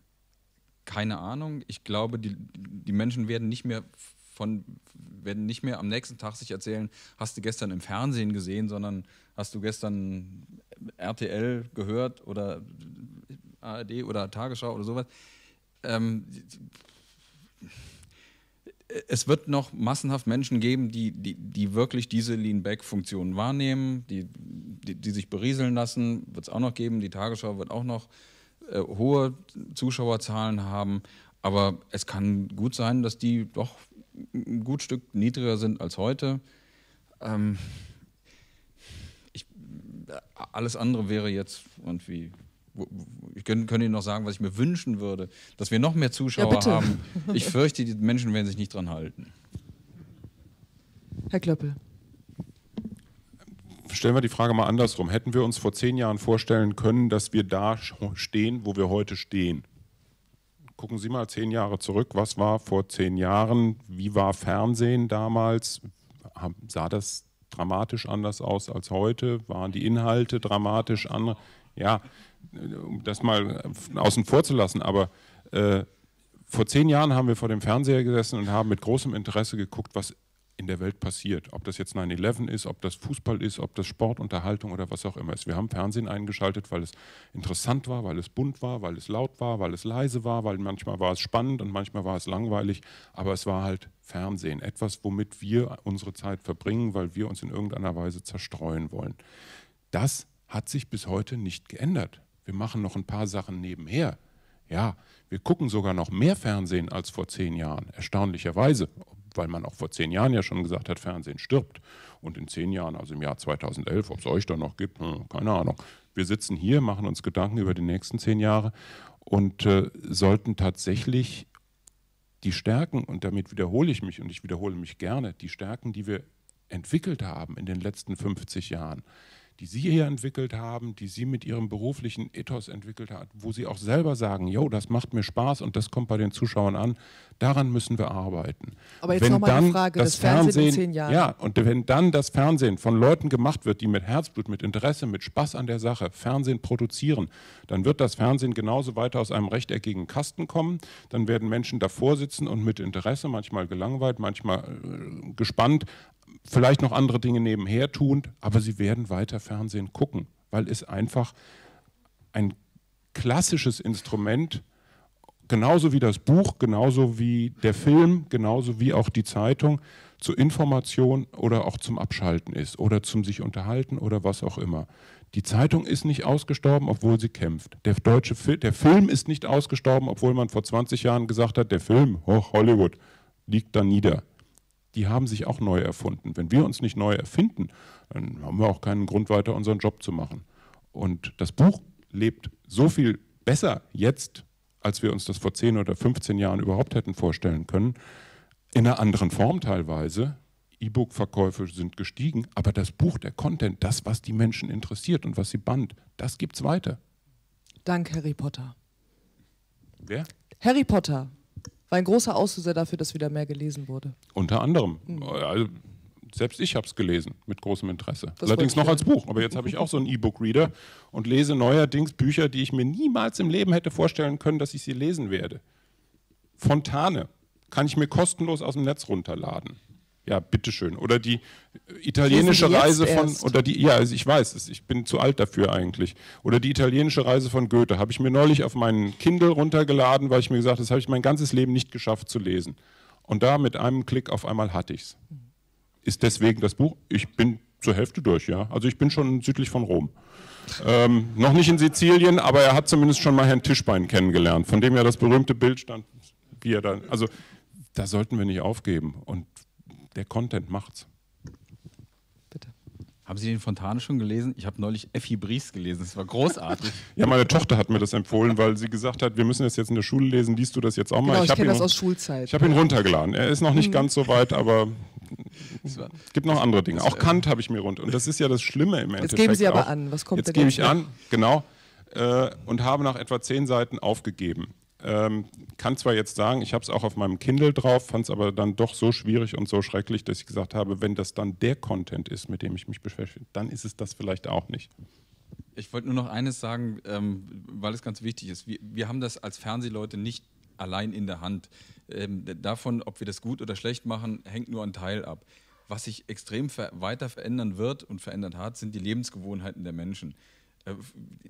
S3: keine Ahnung. Ich glaube, die, die Menschen werden nicht mehr von werden nicht mehr am nächsten Tag sich erzählen, hast du gestern im Fernsehen gesehen, sondern hast du gestern RTL gehört oder ARD oder Tagesschau oder sowas. Ähm, es wird noch massenhaft Menschen geben, die, die, die wirklich diese Lean-Back-Funktion wahrnehmen, die, die, die, sich berieseln lassen, wird es auch noch geben. Die Tagesschau wird auch noch äh, hohe Zuschauerzahlen haben. Aber es kann gut sein, dass die doch ein gut Stück niedriger sind als heute. Ähm, ich, alles andere wäre jetzt irgendwie. Ich könnte, könnte Ihnen noch sagen, was ich mir wünschen würde, dass wir noch mehr Zuschauer ja, haben. Ich fürchte, die Menschen werden sich nicht dran halten.
S1: Herr Klöppel.
S2: Stellen wir die Frage mal andersrum. Hätten wir uns vor zehn Jahren vorstellen können, dass wir da stehen, wo wir heute stehen? gucken Sie mal zehn Jahre zurück. Was war vor zehn Jahren? Wie war Fernsehen damals? Sah das dramatisch anders aus als heute? Waren die Inhalte dramatisch anders? Ja, um das mal außen vor zu lassen, aber äh, vor zehn Jahren haben wir vor dem Fernseher gesessen und haben mit großem Interesse geguckt, was in der Welt passiert. Ob das jetzt 9-11 ist, ob das Fußball ist, ob das Sportunterhaltung oder was auch immer ist. Wir haben Fernsehen eingeschaltet, weil es interessant war, weil es bunt war, weil es laut war, weil es leise war, weil manchmal war es spannend und manchmal war es langweilig, aber es war halt Fernsehen. Etwas, womit wir unsere Zeit verbringen, weil wir uns in irgendeiner Weise zerstreuen wollen. Das hat sich bis heute nicht geändert. Wir machen noch ein paar Sachen nebenher. Ja, wir gucken sogar noch mehr Fernsehen als vor zehn Jahren, erstaunlicherweise, weil man auch vor zehn Jahren ja schon gesagt hat, Fernsehen stirbt. Und in zehn Jahren, also im Jahr 2011, ob es euch da noch gibt, hm, keine Ahnung. Wir sitzen hier, machen uns Gedanken über die nächsten zehn Jahre und äh, sollten tatsächlich die Stärken, und damit wiederhole ich mich und ich wiederhole mich gerne, die Stärken, die wir entwickelt haben in den letzten 50 Jahren, die Sie hier entwickelt haben, die Sie mit Ihrem beruflichen Ethos entwickelt haben, wo Sie auch selber sagen, jo, das macht mir Spaß und das kommt bei den Zuschauern an, daran müssen wir arbeiten.
S1: Aber jetzt nochmal die Frage, das, das Fernsehen, Fernsehen in zehn Jahren. Ja,
S2: und wenn dann das Fernsehen von Leuten gemacht wird, die mit Herzblut, mit Interesse, mit Spaß an der Sache Fernsehen produzieren, dann wird das Fernsehen genauso weiter aus einem rechteckigen Kasten kommen, dann werden Menschen davor sitzen und mit Interesse, manchmal gelangweilt, manchmal äh, gespannt, vielleicht noch andere Dinge nebenher tun, aber sie werden weiter Fernsehen gucken, weil es einfach ein klassisches Instrument, genauso wie das Buch, genauso wie der Film, genauso wie auch die Zeitung, zur Information oder auch zum Abschalten ist oder zum sich unterhalten oder was auch immer. Die Zeitung ist nicht ausgestorben, obwohl sie kämpft. Der deutsche Fi der Film ist nicht ausgestorben, obwohl man vor 20 Jahren gesagt hat, der Film, oh Hollywood, liegt da nieder die haben sich auch neu erfunden. Wenn wir uns nicht neu erfinden, dann haben wir auch keinen Grund weiter unseren Job zu machen. Und das Buch lebt so viel besser jetzt, als wir uns das vor 10 oder 15 Jahren überhaupt hätten vorstellen können. In einer anderen Form teilweise. E-Book-Verkäufe sind gestiegen, aber das Buch, der Content, das, was die Menschen interessiert und was sie band, das gibt es weiter.
S1: Danke, Harry Potter. Wer? Harry Potter war ein großer Auslöser dafür, dass wieder mehr gelesen wurde.
S2: Unter anderem. Mhm. Also, selbst ich habe es gelesen mit großem Interesse. Das Allerdings noch als Buch. Aber jetzt habe ich auch so einen E-Book-Reader und lese neuerdings Bücher, die ich mir niemals im Leben hätte vorstellen können, dass ich sie lesen werde. Fontane kann ich mir kostenlos aus dem Netz runterladen. Ja, bitteschön. Oder die äh, italienische Reise von, erst. oder die, ja, also ich weiß es, ich bin zu alt dafür eigentlich. Oder die italienische Reise von Goethe habe ich mir neulich auf meinen Kindle runtergeladen, weil ich mir gesagt habe, das habe ich mein ganzes Leben nicht geschafft zu lesen. Und da mit einem Klick auf einmal hatte ich es. Ist deswegen das Buch, ich bin zur Hälfte durch, ja. Also ich bin schon südlich von Rom. Ähm, noch nicht in Sizilien, aber er hat zumindest schon mal Herrn Tischbein kennengelernt, von dem ja das berühmte Bild stand, wie er dann, also da sollten wir nicht aufgeben.
S3: Und der Content macht's. Bitte. Haben Sie den Fontane schon gelesen? Ich habe neulich Effi Bries gelesen. Das war großartig. ja, meine Tochter
S2: hat mir das empfohlen, weil sie gesagt hat, wir müssen das jetzt in der Schule lesen. Liest du das jetzt auch mal? Genau, ich ich kenne das aus Schulzeit. Ich habe ihn runtergeladen. Er ist noch nicht mhm. ganz so weit, aber es gibt noch andere Dinge. Auch Kant habe ich mir runter. Und das ist ja das Schlimme im Endeffekt. Jetzt geben Sie aber auch. an. Was kommt Jetzt gebe ich an, genau. Äh, und habe nach etwa zehn Seiten aufgegeben. Ähm, kann zwar jetzt sagen, ich habe es auch auf meinem Kindle drauf, fand es aber dann doch so schwierig und so schrecklich, dass ich gesagt habe, wenn das dann der Content ist, mit dem ich mich beschäftige, dann ist es das vielleicht auch nicht.
S3: Ich wollte nur noch eines sagen, ähm, weil es ganz wichtig ist. Wir, wir haben das als Fernsehleute nicht allein in der Hand. Ähm, davon, ob wir das gut oder schlecht machen, hängt nur ein Teil ab. Was sich extrem ver weiter verändern wird und verändert hat, sind die Lebensgewohnheiten der Menschen. Äh,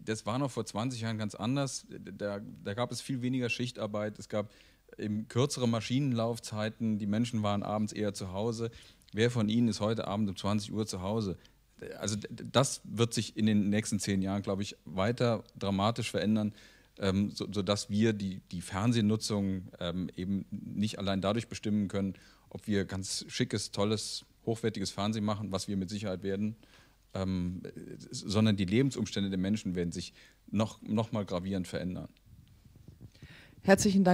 S3: das war noch vor 20 Jahren ganz anders. Da, da gab es viel weniger Schichtarbeit. Es gab eben äh, kürzere Maschinenlaufzeiten. Die Menschen waren abends eher zu Hause. Wer von Ihnen ist heute Abend um 20 Uhr zu Hause? Also das wird sich in den nächsten zehn Jahren, glaube ich, weiter dramatisch verändern, ähm, so, sodass wir die, die Fernsehnutzung ähm, eben nicht allein dadurch bestimmen können, ob wir ganz schickes, tolles, hochwertiges Fernsehen machen, was wir mit Sicherheit werden, ähm, sondern die Lebensumstände der Menschen werden sich noch, noch mal gravierend verändern.
S1: Herzlichen Dank.